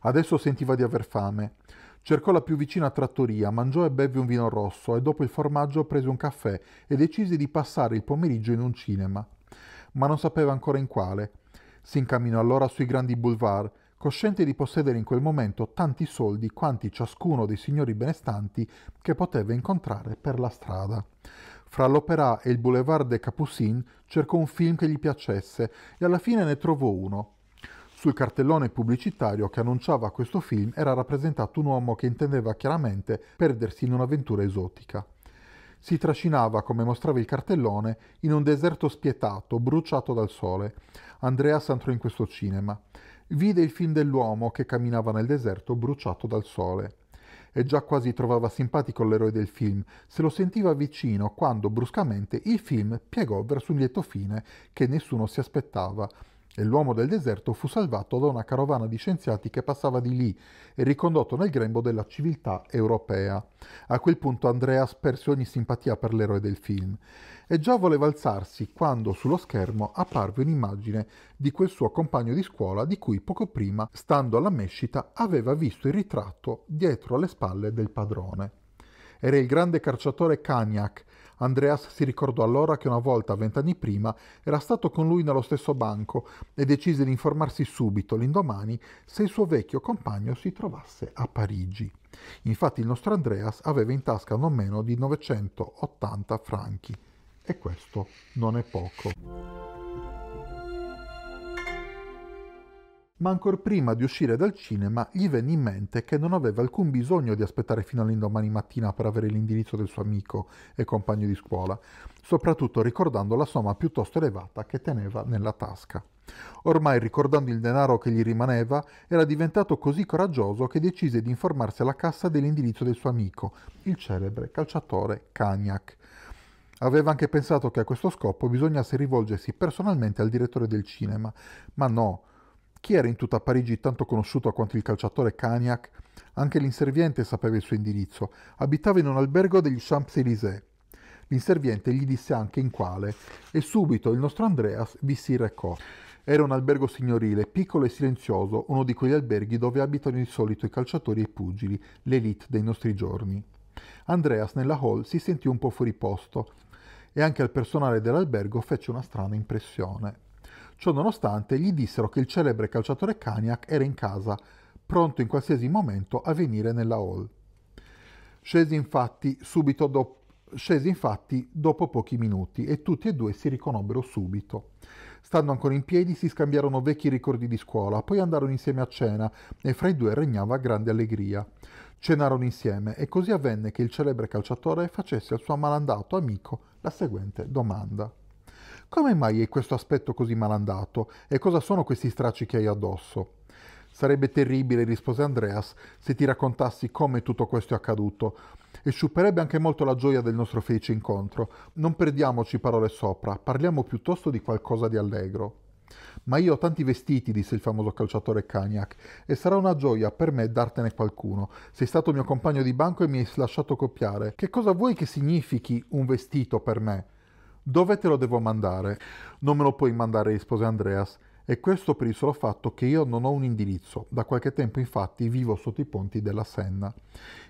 Adesso sentiva di aver fame. Cercò la più vicina trattoria, mangiò e bevve un vino rosso e dopo il formaggio prese un caffè e decise di passare il pomeriggio in un cinema. Ma non sapeva ancora in quale. Si incamminò allora sui grandi boulevard, cosciente di possedere in quel momento tanti soldi quanti ciascuno dei signori benestanti che poteva incontrare per la strada. Fra l'Opera e il Boulevard des Capucines cercò un film che gli piacesse e alla fine ne trovò uno, sul cartellone pubblicitario che annunciava questo film era rappresentato un uomo che intendeva chiaramente perdersi in un'avventura esotica. Si trascinava, come mostrava il cartellone, in un deserto spietato, bruciato dal sole. Andreas entrò in questo cinema. Vide il film dell'uomo che camminava nel deserto bruciato dal sole e già quasi trovava simpatico l'eroe del film, se lo sentiva vicino quando bruscamente il film piegò verso un lieto fine che nessuno si aspettava e l'uomo del deserto fu salvato da una carovana di scienziati che passava di lì e ricondotto nel grembo della civiltà europea. A quel punto Andreas perse ogni simpatia per l'eroe del film e già voleva alzarsi quando sullo schermo apparve un'immagine di quel suo compagno di scuola di cui poco prima, stando alla mescita, aveva visto il ritratto dietro alle spalle del padrone. Era il grande carciatore Cagnac Andreas si ricordò allora che una volta, vent'anni prima, era stato con lui nello stesso banco e decise di informarsi subito, l'indomani, se il suo vecchio compagno si trovasse a Parigi. Infatti il nostro Andreas aveva in tasca non meno di 980 franchi. E questo non è poco ma ancor prima di uscire dal cinema gli venne in mente che non aveva alcun bisogno di aspettare fino all'indomani mattina per avere l'indirizzo del suo amico e compagno di scuola, soprattutto ricordando la somma piuttosto elevata che teneva nella tasca. Ormai ricordando il denaro che gli rimaneva, era diventato così coraggioso che decise di informarsi alla cassa dell'indirizzo del suo amico, il celebre calciatore Cagnac. Aveva anche pensato che a questo scopo bisognasse rivolgersi personalmente al direttore del cinema, ma no, chi era in tutta Parigi tanto conosciuto quanto il calciatore Cagnac? Anche l'inserviente sapeva il suo indirizzo. Abitava in un albergo degli Champs-Élysées. L'inserviente gli disse anche in quale e subito il nostro Andreas vi si recò. Era un albergo signorile, piccolo e silenzioso, uno di quegli alberghi dove abitano di solito i calciatori e i pugili, l'elite dei nostri giorni. Andreas nella hall si sentì un po' fuori posto e anche al personale dell'albergo fece una strana impressione. Ciò nonostante gli dissero che il celebre calciatore Kaniak era in casa, pronto in qualsiasi momento a venire nella hall. Scesi infatti, do... Scesi infatti dopo pochi minuti e tutti e due si riconobbero subito. Stando ancora in piedi si scambiarono vecchi ricordi di scuola, poi andarono insieme a cena e fra i due regnava grande allegria. Cenarono insieme e così avvenne che il celebre calciatore facesse al suo amalandato amico la seguente domanda. Come mai hai questo aspetto così malandato e cosa sono questi stracci che hai addosso? Sarebbe terribile, rispose Andreas, se ti raccontassi come tutto questo è accaduto e sciupperebbe anche molto la gioia del nostro felice incontro. Non perdiamoci parole sopra, parliamo piuttosto di qualcosa di allegro. Ma io ho tanti vestiti, disse il famoso calciatore Cagnac, e sarà una gioia per me dartene qualcuno. Sei stato mio compagno di banco e mi hai lasciato copiare. Che cosa vuoi che significhi un vestito per me? Dove te lo devo mandare? Non me lo puoi mandare, rispose Andreas. E questo per il solo fatto che io non ho un indirizzo. Da qualche tempo infatti vivo sotto i ponti della Senna.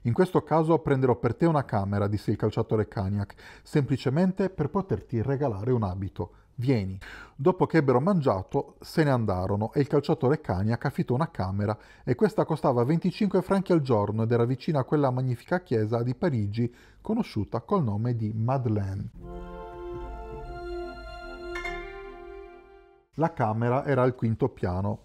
In questo caso prenderò per te una camera, disse il calciatore Cagnac, semplicemente per poterti regalare un abito. Vieni. Dopo che ebbero mangiato, se ne andarono e il calciatore Cagnac affittò una camera e questa costava 25 franchi al giorno ed era vicina a quella magnifica chiesa di Parigi conosciuta col nome di Madeleine. La camera era al quinto piano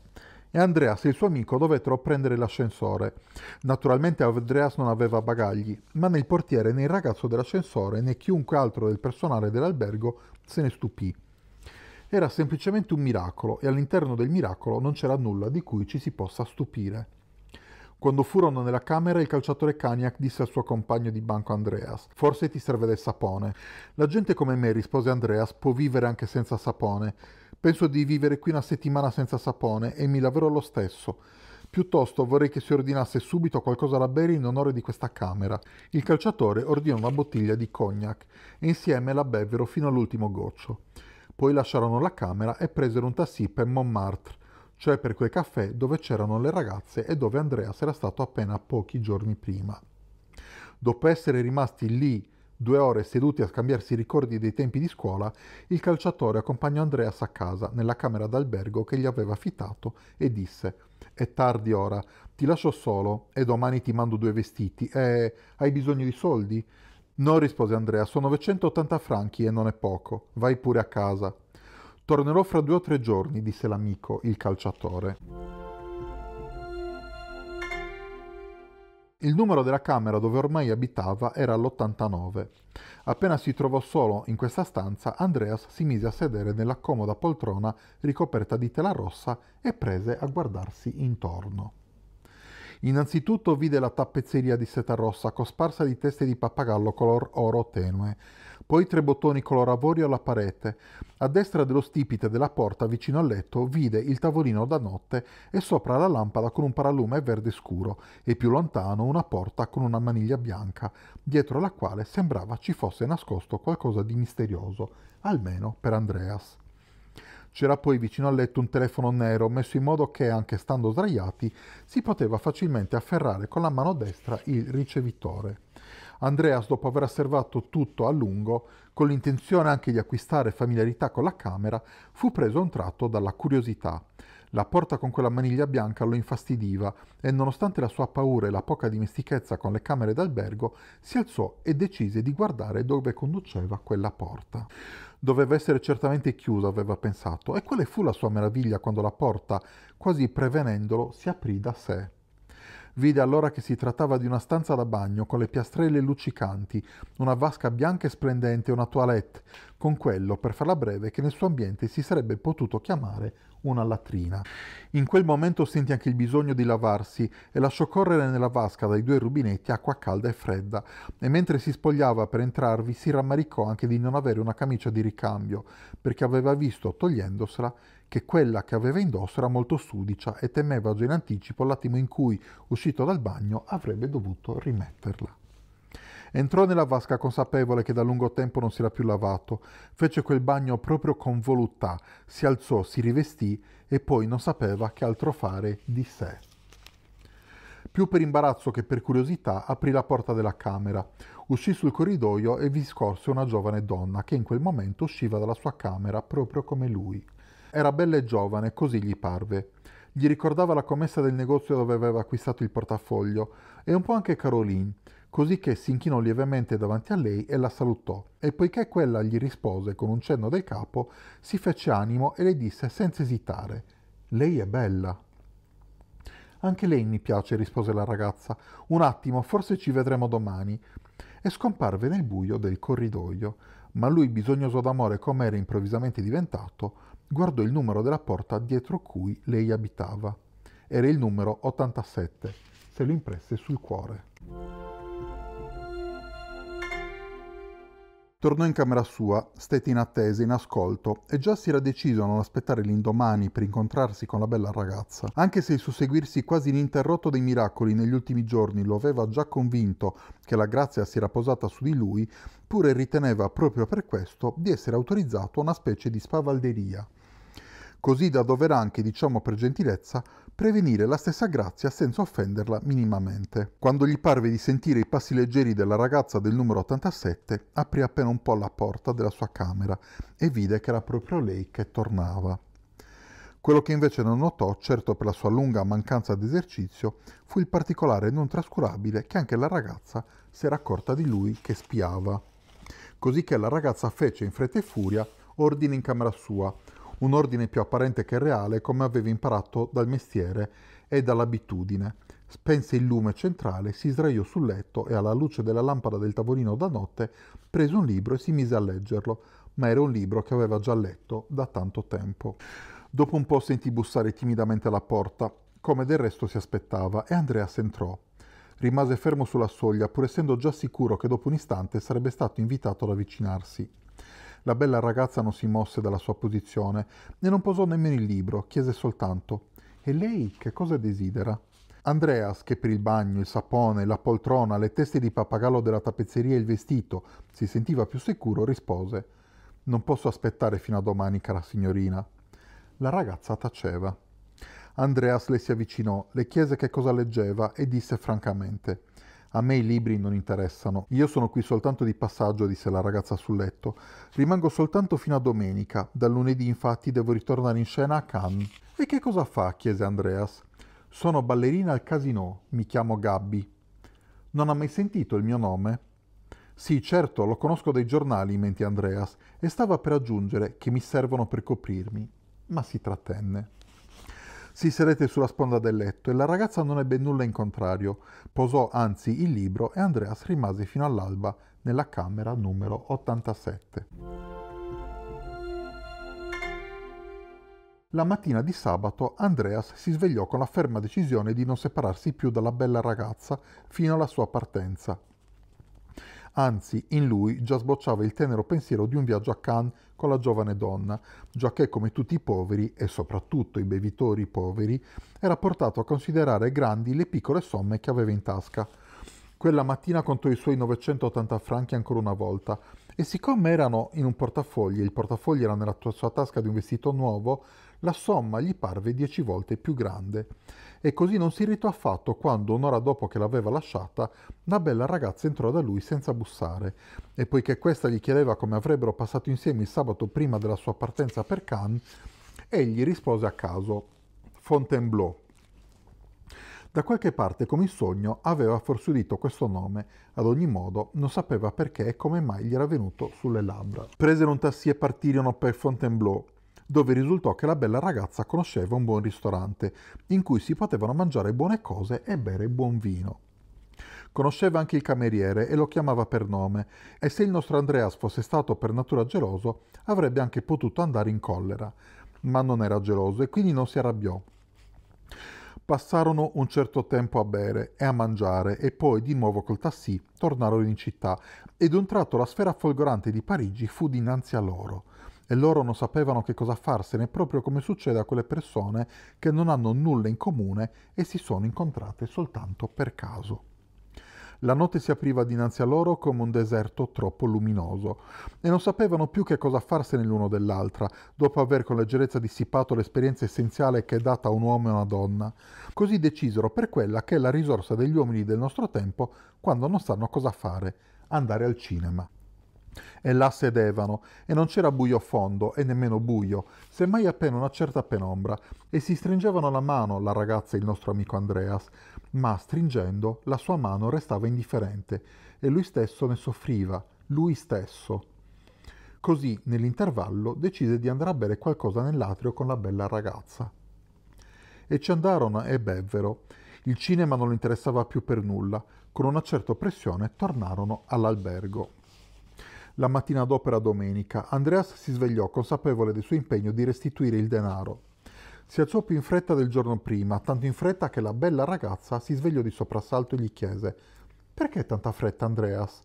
e Andreas e il suo amico dovettero prendere l'ascensore. Naturalmente Andreas non aveva bagagli, ma né il portiere né il ragazzo dell'ascensore né chiunque altro del personale dell'albergo se ne stupì. Era semplicemente un miracolo e all'interno del miracolo non c'era nulla di cui ci si possa stupire. Quando furono nella camera, il calciatore Caniac disse al suo compagno di banco Andreas: Forse ti serve del sapone. La gente come me, rispose Andreas, può vivere anche senza sapone. Penso di vivere qui una settimana senza sapone e mi laverò lo stesso. Piuttosto vorrei che si ordinasse subito qualcosa da bere in onore di questa camera. Il calciatore ordinò una bottiglia di cognac e insieme la bevvero fino all'ultimo goccio. Poi lasciarono la camera e presero un tassì per Montmartre, cioè per quel caffè dove c'erano le ragazze e dove Andrea era stato appena pochi giorni prima. Dopo essere rimasti lì Due ore seduti a scambiarsi i ricordi dei tempi di scuola, il calciatore accompagnò Andreas a casa, nella camera d'albergo che gli aveva affittato, e disse «È tardi ora, ti lascio solo e domani ti mando due vestiti. E... Eh, hai bisogno di soldi?» «No», rispose Andrea, «sono 980 franchi e non è poco. Vai pure a casa». «Tornerò fra due o tre giorni», disse l'amico, il calciatore. Il numero della camera dove ormai abitava era l'89. Appena si trovò solo in questa stanza, Andreas si mise a sedere nella comoda poltrona ricoperta di tela rossa e prese a guardarsi intorno. Innanzitutto vide la tappezzeria di seta rossa cosparsa di teste di pappagallo color oro tenue, poi tre bottoni color avorio alla parete. A destra dello stipite della porta vicino al letto vide il tavolino da notte e sopra la lampada con un paralume verde scuro e più lontano una porta con una maniglia bianca, dietro la quale sembrava ci fosse nascosto qualcosa di misterioso, almeno per Andreas. C'era poi vicino al letto un telefono nero messo in modo che, anche stando sdraiati, si poteva facilmente afferrare con la mano destra il ricevitore. Andreas, dopo aver osservato tutto a lungo, con l'intenzione anche di acquistare familiarità con la camera, fu preso a un tratto dalla curiosità. La porta con quella maniglia bianca lo infastidiva e nonostante la sua paura e la poca dimestichezza con le camere d'albergo, si alzò e decise di guardare dove conduceva quella porta. Doveva essere certamente chiusa, aveva pensato, e quale fu la sua meraviglia quando la porta, quasi prevenendolo, si aprì da sé. Vide allora che si trattava di una stanza da bagno con le piastrelle luccicanti, una vasca bianca e splendente e una toilette, con quello, per farla breve, che nel suo ambiente si sarebbe potuto chiamare una latrina. In quel momento sentì anche il bisogno di lavarsi e lasciò correre nella vasca dai due rubinetti acqua calda e fredda e mentre si spogliava per entrarvi si rammaricò anche di non avere una camicia di ricambio perché aveva visto, togliendosela, che quella che aveva indosso era molto sudicia e temeva già in anticipo l'attimo in cui, uscito dal bagno, avrebbe dovuto rimetterla. Entrò nella vasca consapevole che da lungo tempo non si era più lavato, fece quel bagno proprio con voluttà, si alzò, si rivestì e poi non sapeva che altro fare di sé. Più per imbarazzo che per curiosità aprì la porta della camera, uscì sul corridoio e vi scorse una giovane donna che in quel momento usciva dalla sua camera proprio come lui. Era bella e giovane, così gli parve. Gli ricordava la commessa del negozio dove aveva acquistato il portafoglio e un po' anche Caroline, così che si inchinò lievemente davanti a lei e la salutò, e poiché quella gli rispose con un cenno del capo, si fece animo e le disse senza esitare Lei è bella. Anche lei mi piace, rispose la ragazza. Un attimo, forse ci vedremo domani. E scomparve nel buio del corridoio, ma lui, bisognoso d'amore com'era improvvisamente diventato, guardò il numero della porta dietro cui lei abitava. Era il numero 87, se lo impresse sul cuore. Tornò in camera sua, stette in attesa, in ascolto, e già si era deciso a non aspettare l'indomani per incontrarsi con la bella ragazza. Anche se il susseguirsi quasi ininterrotto dei miracoli negli ultimi giorni lo aveva già convinto che la grazia si era posata su di lui, pure riteneva proprio per questo di essere autorizzato a una specie di spavalderia. Così da dover anche, diciamo per gentilezza, prevenire la stessa Grazia senza offenderla minimamente. Quando gli parve di sentire i passi leggeri della ragazza del numero 87, aprì appena un po' la porta della sua camera e vide che era proprio lei che tornava. Quello che invece non notò, certo per la sua lunga mancanza d'esercizio, fu il particolare non trascurabile che anche la ragazza si era accorta di lui che spiava. Così che la ragazza fece in fretta e furia ordine in camera sua un ordine più apparente che reale come aveva imparato dal mestiere e dall'abitudine. Spense il lume centrale, si sdraiò sul letto e alla luce della lampada del tavolino da notte prese un libro e si mise a leggerlo, ma era un libro che aveva già letto da tanto tempo. Dopo un po' sentì bussare timidamente alla porta, come del resto si aspettava, e Andrea s'entrò. Rimase fermo sulla soglia, pur essendo già sicuro che dopo un istante sarebbe stato invitato ad avvicinarsi. La bella ragazza non si mosse dalla sua posizione e non posò nemmeno il libro, chiese soltanto E lei che cosa desidera? Andreas, che per il bagno, il sapone, la poltrona, le teste di pappagallo della tappezzeria e il vestito si sentiva più sicuro, rispose Non posso aspettare fino a domani, cara signorina. La ragazza taceva. Andreas le si avvicinò, le chiese che cosa leggeva e disse francamente a me i libri non interessano, io sono qui soltanto di passaggio, disse la ragazza sul letto. Rimango soltanto fino a domenica, Dal lunedì infatti devo ritornare in scena a Cannes. E che cosa fa? chiese Andreas. Sono ballerina al casino, mi chiamo Gabby. Non ha mai sentito il mio nome? Sì, certo, lo conosco dai giornali, mente Andreas, e stava per aggiungere che mi servono per coprirmi, ma si trattenne. Si sedette sulla sponda del letto e la ragazza non ebbe nulla in contrario. Posò anzi il libro e Andreas rimase fino all'alba nella camera numero 87. La mattina di sabato Andreas si svegliò con la ferma decisione di non separarsi più dalla bella ragazza fino alla sua partenza. Anzi, in lui già sbocciava il tenero pensiero di un viaggio a Cannes con la giovane donna, giacché come tutti i poveri, e soprattutto i bevitori poveri, era portato a considerare grandi le piccole somme che aveva in tasca. Quella mattina contò i suoi 980 franchi ancora una volta, e siccome erano in un portafogli e il portafoglio era nella sua tasca di un vestito nuovo, la somma gli parve dieci volte più grande e così non si irritò affatto quando, un'ora dopo che l'aveva lasciata, una bella ragazza entrò da lui senza bussare e poiché questa gli chiedeva come avrebbero passato insieme il sabato prima della sua partenza per Cannes, egli rispose a caso Fontainebleau. Da qualche parte, come in sogno, aveva forse udito questo nome, ad ogni modo non sapeva perché e come mai gli era venuto sulle labbra. Presero un tassi e partirono per Fontainebleau dove risultò che la bella ragazza conosceva un buon ristorante in cui si potevano mangiare buone cose e bere buon vino. Conosceva anche il cameriere e lo chiamava per nome, e se il nostro Andreas fosse stato per natura geloso, avrebbe anche potuto andare in collera, ma non era geloso e quindi non si arrabbiò. Passarono un certo tempo a bere e a mangiare e poi di nuovo col tassì tornarono in città ed un tratto la sfera folgorante di Parigi fu dinanzi a loro e loro non sapevano che cosa farsene, proprio come succede a quelle persone che non hanno nulla in comune e si sono incontrate soltanto per caso. La notte si apriva dinanzi a loro come un deserto troppo luminoso e non sapevano più che cosa farsene l'uno dell'altra, dopo aver con leggerezza dissipato l'esperienza essenziale che è data a un uomo e a una donna. Così decisero per quella che è la risorsa degli uomini del nostro tempo quando non sanno cosa fare, andare al cinema e là sedevano, e non c'era buio a fondo e nemmeno buio, semmai appena una certa penombra, e si stringevano la mano la ragazza e il nostro amico Andreas, ma stringendo la sua mano restava indifferente e lui stesso ne soffriva, lui stesso. Così, nell'intervallo, decise di andare a bere qualcosa nell'atrio con la bella ragazza. E ci andarono e bevvero. Il cinema non lo interessava più per nulla. Con una certa oppressione tornarono all'albergo. La mattina d'opera domenica, Andreas si svegliò consapevole del suo impegno di restituire il denaro. Si alzò più in fretta del giorno prima, tanto in fretta che la bella ragazza si svegliò di soprassalto e gli chiese Perché tanta fretta, Andreas?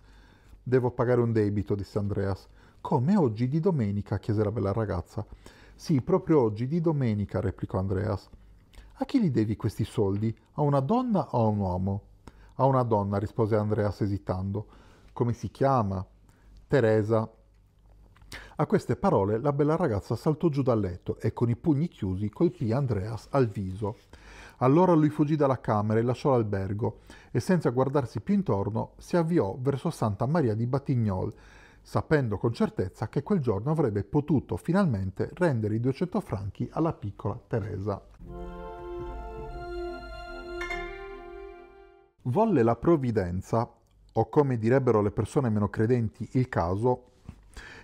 Devo pagare un debito, disse Andreas. Come oggi di domenica? chiese la bella ragazza. Sì, proprio oggi di domenica, replicò Andreas. A chi li devi questi soldi? A una donna o a un uomo? A una donna, rispose Andreas esitando. Come si chiama? Teresa. A queste parole la bella ragazza saltò giù dal letto e con i pugni chiusi colpì Andreas al viso. Allora lui fuggì dalla camera e lasciò l'albergo e senza guardarsi più intorno si avviò verso Santa Maria di Batignol, sapendo con certezza che quel giorno avrebbe potuto finalmente rendere i 200 franchi alla piccola Teresa. Volle la provvidenza o come direbbero le persone meno credenti il caso,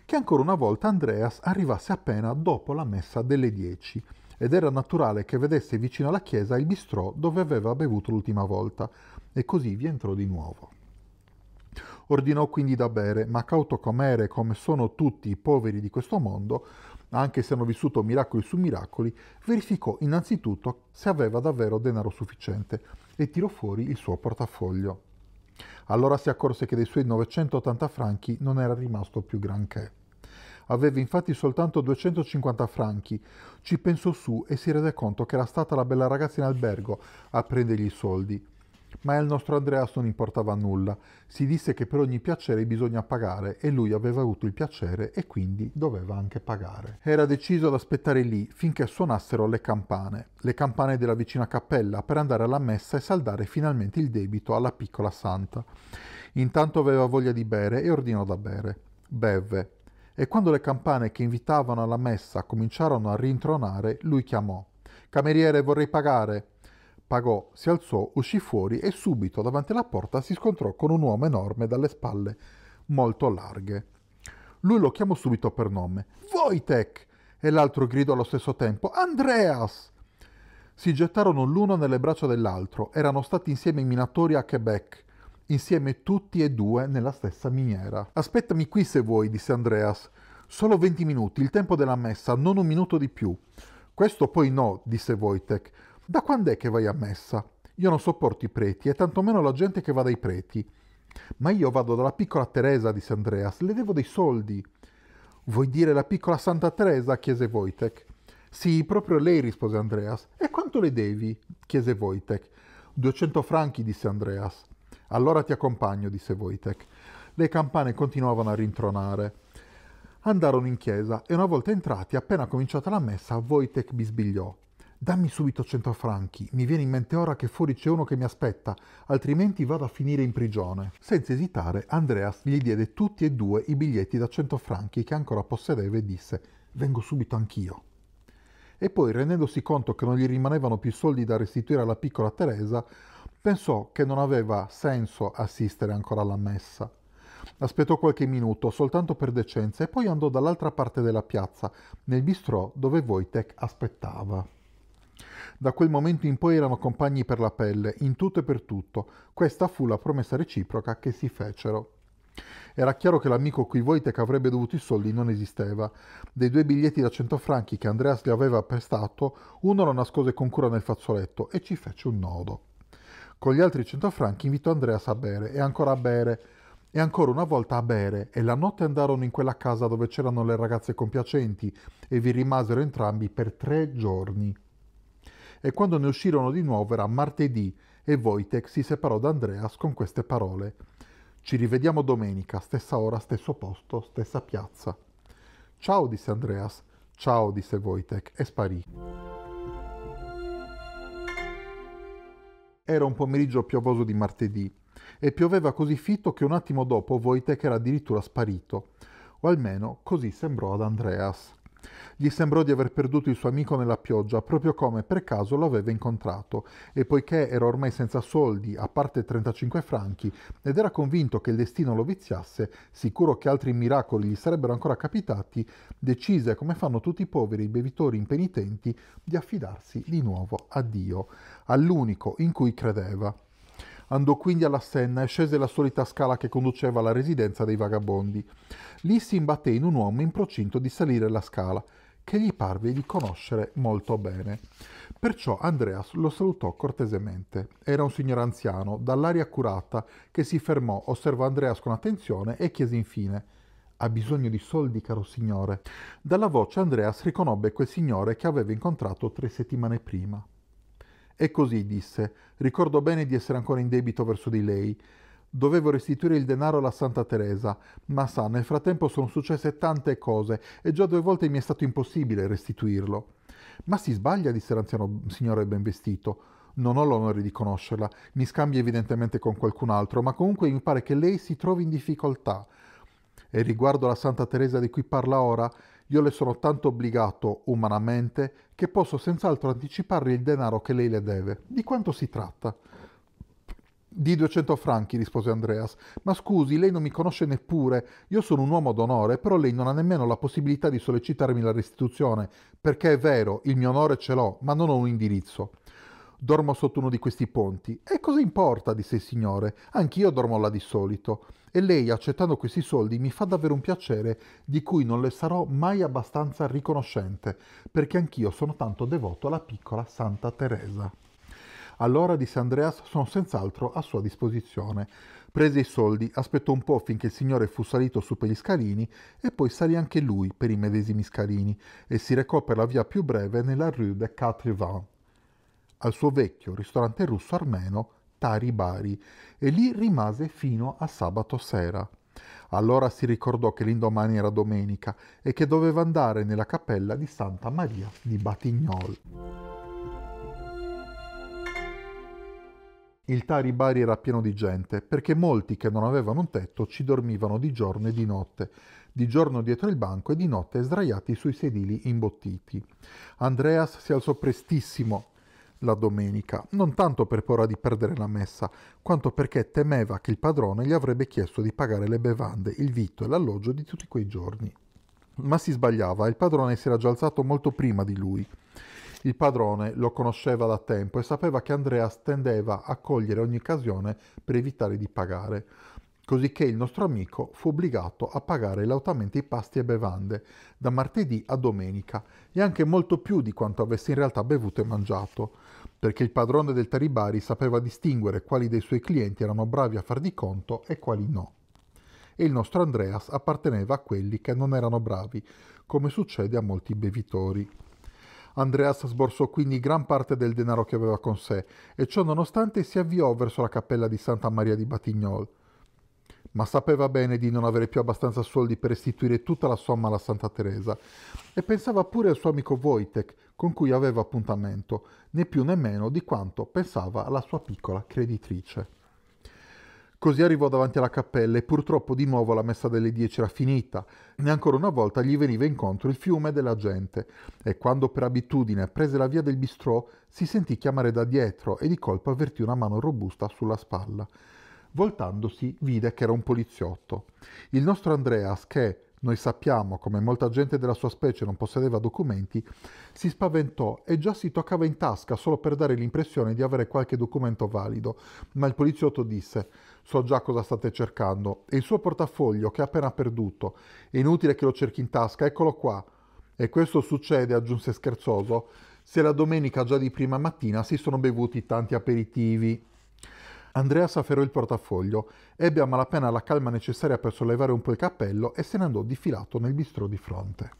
che ancora una volta Andreas arrivasse appena dopo la messa delle 10 ed era naturale che vedesse vicino alla chiesa il bistrò dove aveva bevuto l'ultima volta e così vi entrò di nuovo. Ordinò quindi da bere, ma cauto com'era come sono tutti i poveri di questo mondo, anche se hanno vissuto miracoli su miracoli, verificò innanzitutto se aveva davvero denaro sufficiente e tirò fuori il suo portafoglio. Allora si accorse che dei suoi 980 franchi non era rimasto più granché. Aveva infatti soltanto 250 franchi. Ci pensò su e si rese conto che era stata la bella ragazza in albergo a prendergli i soldi ma al nostro Andreas non importava nulla, si disse che per ogni piacere bisogna pagare e lui aveva avuto il piacere e quindi doveva anche pagare. Era deciso ad aspettare lì finché suonassero le campane, le campane della vicina cappella per andare alla messa e saldare finalmente il debito alla piccola santa. Intanto aveva voglia di bere e ordinò da bere. Bevve. E quando le campane che invitavano alla messa cominciarono a rintronare, lui chiamò. Cameriere, vorrei pagare. Pagò, si alzò, uscì fuori e subito davanti alla porta si scontrò con un uomo enorme dalle spalle molto larghe. Lui lo chiamò subito per nome. Wojtek! E l'altro gridò allo stesso tempo. Andreas! Si gettarono l'uno nelle braccia dell'altro. Erano stati insieme minatori a Quebec. Insieme tutti e due nella stessa miniera. Aspettami qui se vuoi, disse Andreas. Solo venti minuti, il tempo della messa, non un minuto di più. Questo poi no, disse Wojtek. Da quando è che vai a messa? Io non sopporto i preti e tantomeno la gente che va dai preti. Ma io vado dalla piccola Teresa, disse Andreas, le devo dei soldi. Vuoi dire la piccola Santa Teresa? chiese Wojtek. Sì, proprio lei, rispose Andreas. E quanto le devi? chiese Wojtek. 200 franchi, disse Andreas. Allora ti accompagno, disse Wojtek. Le campane continuavano a rintronare. Andarono in chiesa e una volta entrati, appena cominciata la messa, Wojtek bisbigliò. Dammi subito 100 franchi, mi viene in mente ora che fuori c'è uno che mi aspetta, altrimenti vado a finire in prigione. Senza esitare, Andreas gli diede tutti e due i biglietti da 100 franchi che ancora possedeva e disse: Vengo subito anch'io. E poi, rendendosi conto che non gli rimanevano più soldi da restituire alla piccola Teresa, pensò che non aveva senso assistere ancora alla messa. Aspettò qualche minuto, soltanto per decenza, e poi andò dall'altra parte della piazza, nel bistrò dove Wojtek aspettava. Da quel momento in poi erano compagni per la pelle, in tutto e per tutto. Questa fu la promessa reciproca che si fecero. Era chiaro che l'amico cui Wojtek avrebbe dovuto i soldi non esisteva. Dei due biglietti da 100 franchi che Andreas gli aveva prestato, uno lo nascose con cura nel fazzoletto e ci fece un nodo. Con gli altri 100 franchi invitò Andreas a bere e ancora a bere e ancora una volta a bere e la notte andarono in quella casa dove c'erano le ragazze compiacenti e vi rimasero entrambi per tre giorni e quando ne uscirono di nuovo era martedì e Wojtek si separò da Andreas con queste parole. Ci rivediamo domenica, stessa ora, stesso posto, stessa piazza. Ciao, disse Andreas. Ciao, disse Wojtek e sparì. Era un pomeriggio piovoso di martedì e pioveva così fitto che un attimo dopo Wojtek era addirittura sparito, o almeno così sembrò ad Andreas. Gli sembrò di aver perduto il suo amico nella pioggia, proprio come per caso lo aveva incontrato, e poiché era ormai senza soldi, a parte 35 franchi, ed era convinto che il destino lo viziasse, sicuro che altri miracoli gli sarebbero ancora capitati, decise, come fanno tutti i poveri bevitori impenitenti, di affidarsi di nuovo a Dio, all'unico in cui credeva Andò quindi alla Senna e scese la solita scala che conduceva alla residenza dei vagabondi. Lì si imbatté in un uomo in procinto di salire la scala, che gli parve di conoscere molto bene. Perciò Andreas lo salutò cortesemente. Era un signor anziano, dall'aria accurata, che si fermò, osservò Andreas con attenzione e chiese infine ha bisogno di soldi, caro signore. Dalla voce Andreas riconobbe quel signore che aveva incontrato tre settimane prima. E così disse, ricordo bene di essere ancora in debito verso di lei. Dovevo restituire il denaro alla Santa Teresa, ma sa, nel frattempo sono successe tante cose e già due volte mi è stato impossibile restituirlo. Ma si sbaglia, disse l'anziano signore ben vestito. Non ho l'onore di conoscerla, mi scambia evidentemente con qualcun altro, ma comunque mi pare che lei si trovi in difficoltà. E riguardo alla Santa Teresa di cui parla ora, io le sono tanto obbligato, umanamente, che posso senz'altro anticiparle il denaro che lei le deve. Di quanto si tratta? Di 200 franchi, rispose Andreas. Ma scusi, lei non mi conosce neppure. Io sono un uomo d'onore, però lei non ha nemmeno la possibilità di sollecitarmi la restituzione, perché è vero, il mio onore ce l'ho, ma non ho un indirizzo. Dormo sotto uno di questi ponti. E cosa importa? disse il signore. Anch'io dormo là di solito e lei accettando questi soldi mi fa davvero un piacere di cui non le sarò mai abbastanza riconoscente, perché anch'io sono tanto devoto alla piccola Santa Teresa. Allora disse Andreas sono senz'altro a sua disposizione. Prese i soldi, aspettò un po' finché il signore fu salito su per gli scalini e poi salì anche lui per i medesimi scalini e si recò per la via più breve nella rue de Quatre-Vins, al suo vecchio ristorante russo armeno Tari Bari e lì rimase fino a sabato sera. Allora si ricordò che l'indomani era domenica e che doveva andare nella cappella di Santa Maria di Batignol. Il Tari Bari era pieno di gente, perché molti che non avevano un tetto ci dormivano di giorno e di notte, di giorno dietro il banco e di notte sdraiati sui sedili imbottiti. Andreas si alzò prestissimo, la domenica, non tanto per paura di perdere la messa, quanto perché temeva che il padrone gli avrebbe chiesto di pagare le bevande, il vitto e l'alloggio di tutti quei giorni. Ma si sbagliava, il padrone si era già alzato molto prima di lui. Il padrone lo conosceva da tempo e sapeva che Andrea stendeva a cogliere ogni occasione per evitare di pagare cosicché il nostro amico fu obbligato a pagare lautamente i pasti e bevande, da martedì a domenica, e anche molto più di quanto avesse in realtà bevuto e mangiato, perché il padrone del Taribari sapeva distinguere quali dei suoi clienti erano bravi a far di conto e quali no. E il nostro Andreas apparteneva a quelli che non erano bravi, come succede a molti bevitori. Andreas sborsò quindi gran parte del denaro che aveva con sé e ciò nonostante si avviò verso la cappella di Santa Maria di Batignol ma sapeva bene di non avere più abbastanza soldi per restituire tutta la somma alla Santa Teresa e pensava pure al suo amico Wojtek, con cui aveva appuntamento, né più né meno di quanto pensava alla sua piccola creditrice. Così arrivò davanti alla cappella e purtroppo di nuovo la messa delle dieci era finita e ancora una volta gli veniva incontro il fiume della gente e quando per abitudine prese la via del bistrò si sentì chiamare da dietro e di colpo avvertì una mano robusta sulla spalla. Voltandosi vide che era un poliziotto. Il nostro Andreas, che noi sappiamo come molta gente della sua specie non possedeva documenti, si spaventò e già si toccava in tasca solo per dare l'impressione di avere qualche documento valido, ma il poliziotto disse so già cosa state cercando e il suo portafoglio che ha appena perduto, è inutile che lo cerchi in tasca, eccolo qua. E questo succede, aggiunse scherzoso, se la domenica già di prima mattina si sono bevuti tanti aperitivi. Andreas afferrò il portafoglio, ebbe a malapena la calma necessaria per sollevare un po' il cappello e se ne andò difilato nel bistrò di fronte.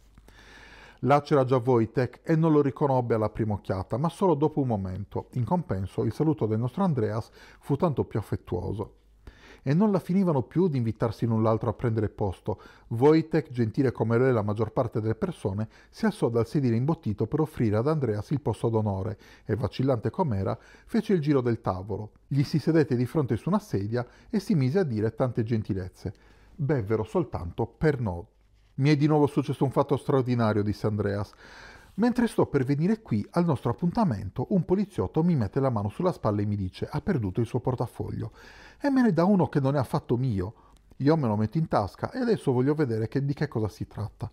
Là c'era già Wojtek e non lo riconobbe alla prima occhiata, ma solo dopo un momento. In compenso, il saluto del nostro Andreas fu tanto più affettuoso e non la finivano più di invitarsi l'un l'altro a prendere posto. Wojtek, gentile come lo è la maggior parte delle persone, si alzò dal sedile imbottito per offrire ad Andreas il posto d'onore e, vacillante com'era, fece il giro del tavolo. Gli si sedette di fronte su una sedia e si mise a dire tante gentilezze. Bevvero soltanto per no. Mi è di nuovo successo un fatto straordinario, disse Andreas. Mentre sto per venire qui al nostro appuntamento, un poliziotto mi mette la mano sulla spalla e mi dice ha perduto il suo portafoglio e me ne dà uno che non è affatto mio. Io me lo metto in tasca e adesso voglio vedere che, di che cosa si tratta.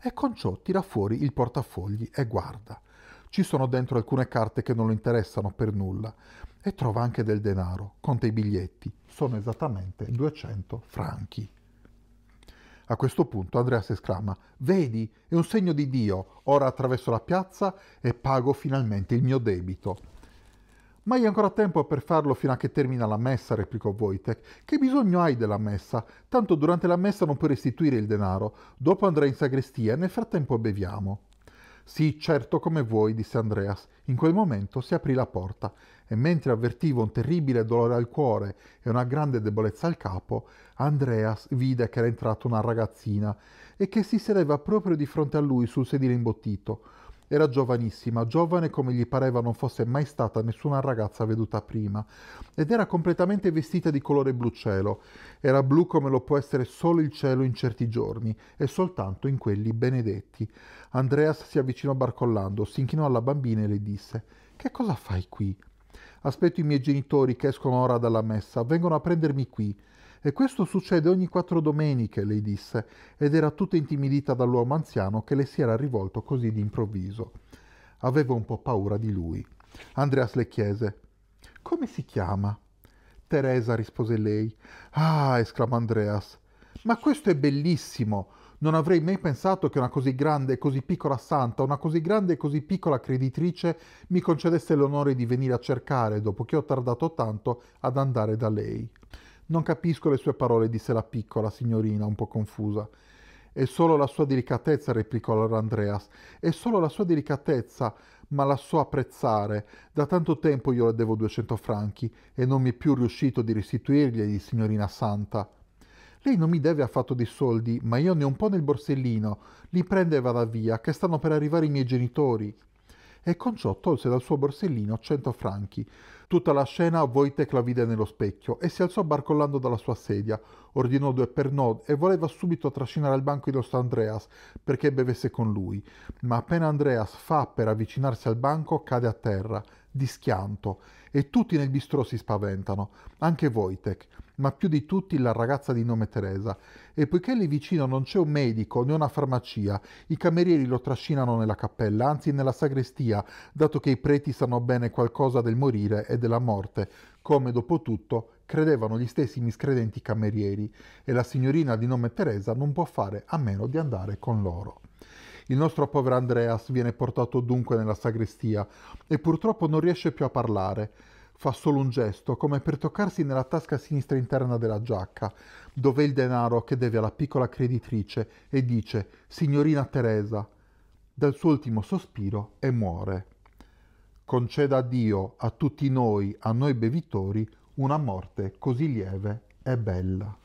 E con ciò tira fuori il portafogli e guarda. Ci sono dentro alcune carte che non lo interessano per nulla e trova anche del denaro, conta i biglietti, sono esattamente 200 franchi. A questo punto Andrea si esclama, vedi, è un segno di Dio, ora attraverso la piazza e pago finalmente il mio debito. Ma hai ancora tempo per farlo fino a che termina la messa, replicò Wojtek. Che bisogno hai della messa? Tanto durante la messa non puoi restituire il denaro. Dopo andrai in sagrestia e nel frattempo beviamo. Sì, certo, come vuoi, disse Andreas. In quel momento si aprì la porta e mentre avvertivo un terribile dolore al cuore e una grande debolezza al capo, Andreas vide che era entrata una ragazzina e che si sedeva proprio di fronte a lui sul sedile imbottito. Era giovanissima, giovane come gli pareva non fosse mai stata nessuna ragazza veduta prima, ed era completamente vestita di colore blu cielo. Era blu come lo può essere solo il cielo in certi giorni, e soltanto in quelli benedetti. Andreas si avvicinò barcollando, si inchinò alla bambina e le disse Che cosa fai qui? Aspetto i miei genitori che escono ora dalla messa, vengono a prendermi qui. E questo succede ogni quattro domeniche, lei disse, ed era tutta intimidita dall'uomo anziano che le si era rivolto così d'improvviso. Aveva un po' paura di lui. Andreas le chiese: Come si chiama? Teresa rispose lei. Ah, esclamò Andreas. Ma questo è bellissimo! Non avrei mai pensato che una così grande e così piccola santa, una così grande e così piccola creditrice mi concedesse l'onore di venire a cercare, dopo che ho tardato tanto, ad andare da lei. Non capisco le sue parole, disse la piccola signorina, un po' confusa. È solo la sua delicatezza, replicò allora Andreas. È solo la sua delicatezza, ma la so apprezzare. Da tanto tempo io le devo 200 franchi e non mi è più riuscito di restituirglieli, signorina Santa. Lei non mi deve affatto dei soldi, ma io ne ho un po' nel borsellino. Li prende e vada via, che stanno per arrivare i miei genitori. E con ciò tolse dal suo borsellino cento franchi. Tutta la scena Wojtek la vide nello specchio e si alzò barcollando dalla sua sedia. Ordinò due per Nod e voleva subito trascinare al banco il nostro Andreas perché bevesse con lui. Ma appena Andreas fa per avvicinarsi al banco, cade a terra, di schianto e tutti nel bistrò si spaventano, anche Wojtek, ma più di tutti la ragazza di nome Teresa. E poiché lì vicino non c'è un medico né una farmacia, i camerieri lo trascinano nella cappella, anzi nella sagrestia, dato che i preti sanno bene qualcosa del morire e della morte, come dopo tutto credevano gli stessi miscredenti camerieri, e la signorina di nome Teresa non può fare a meno di andare con loro. Il nostro povero Andreas viene portato dunque nella sagrestia e purtroppo non riesce più a parlare. Fa solo un gesto, come per toccarsi nella tasca sinistra interna della giacca, dove il denaro che deve alla piccola creditrice, e dice Signorina Teresa, dal suo ultimo sospiro e muore. Conceda a Dio, a tutti noi, a noi bevitori, una morte così lieve e bella.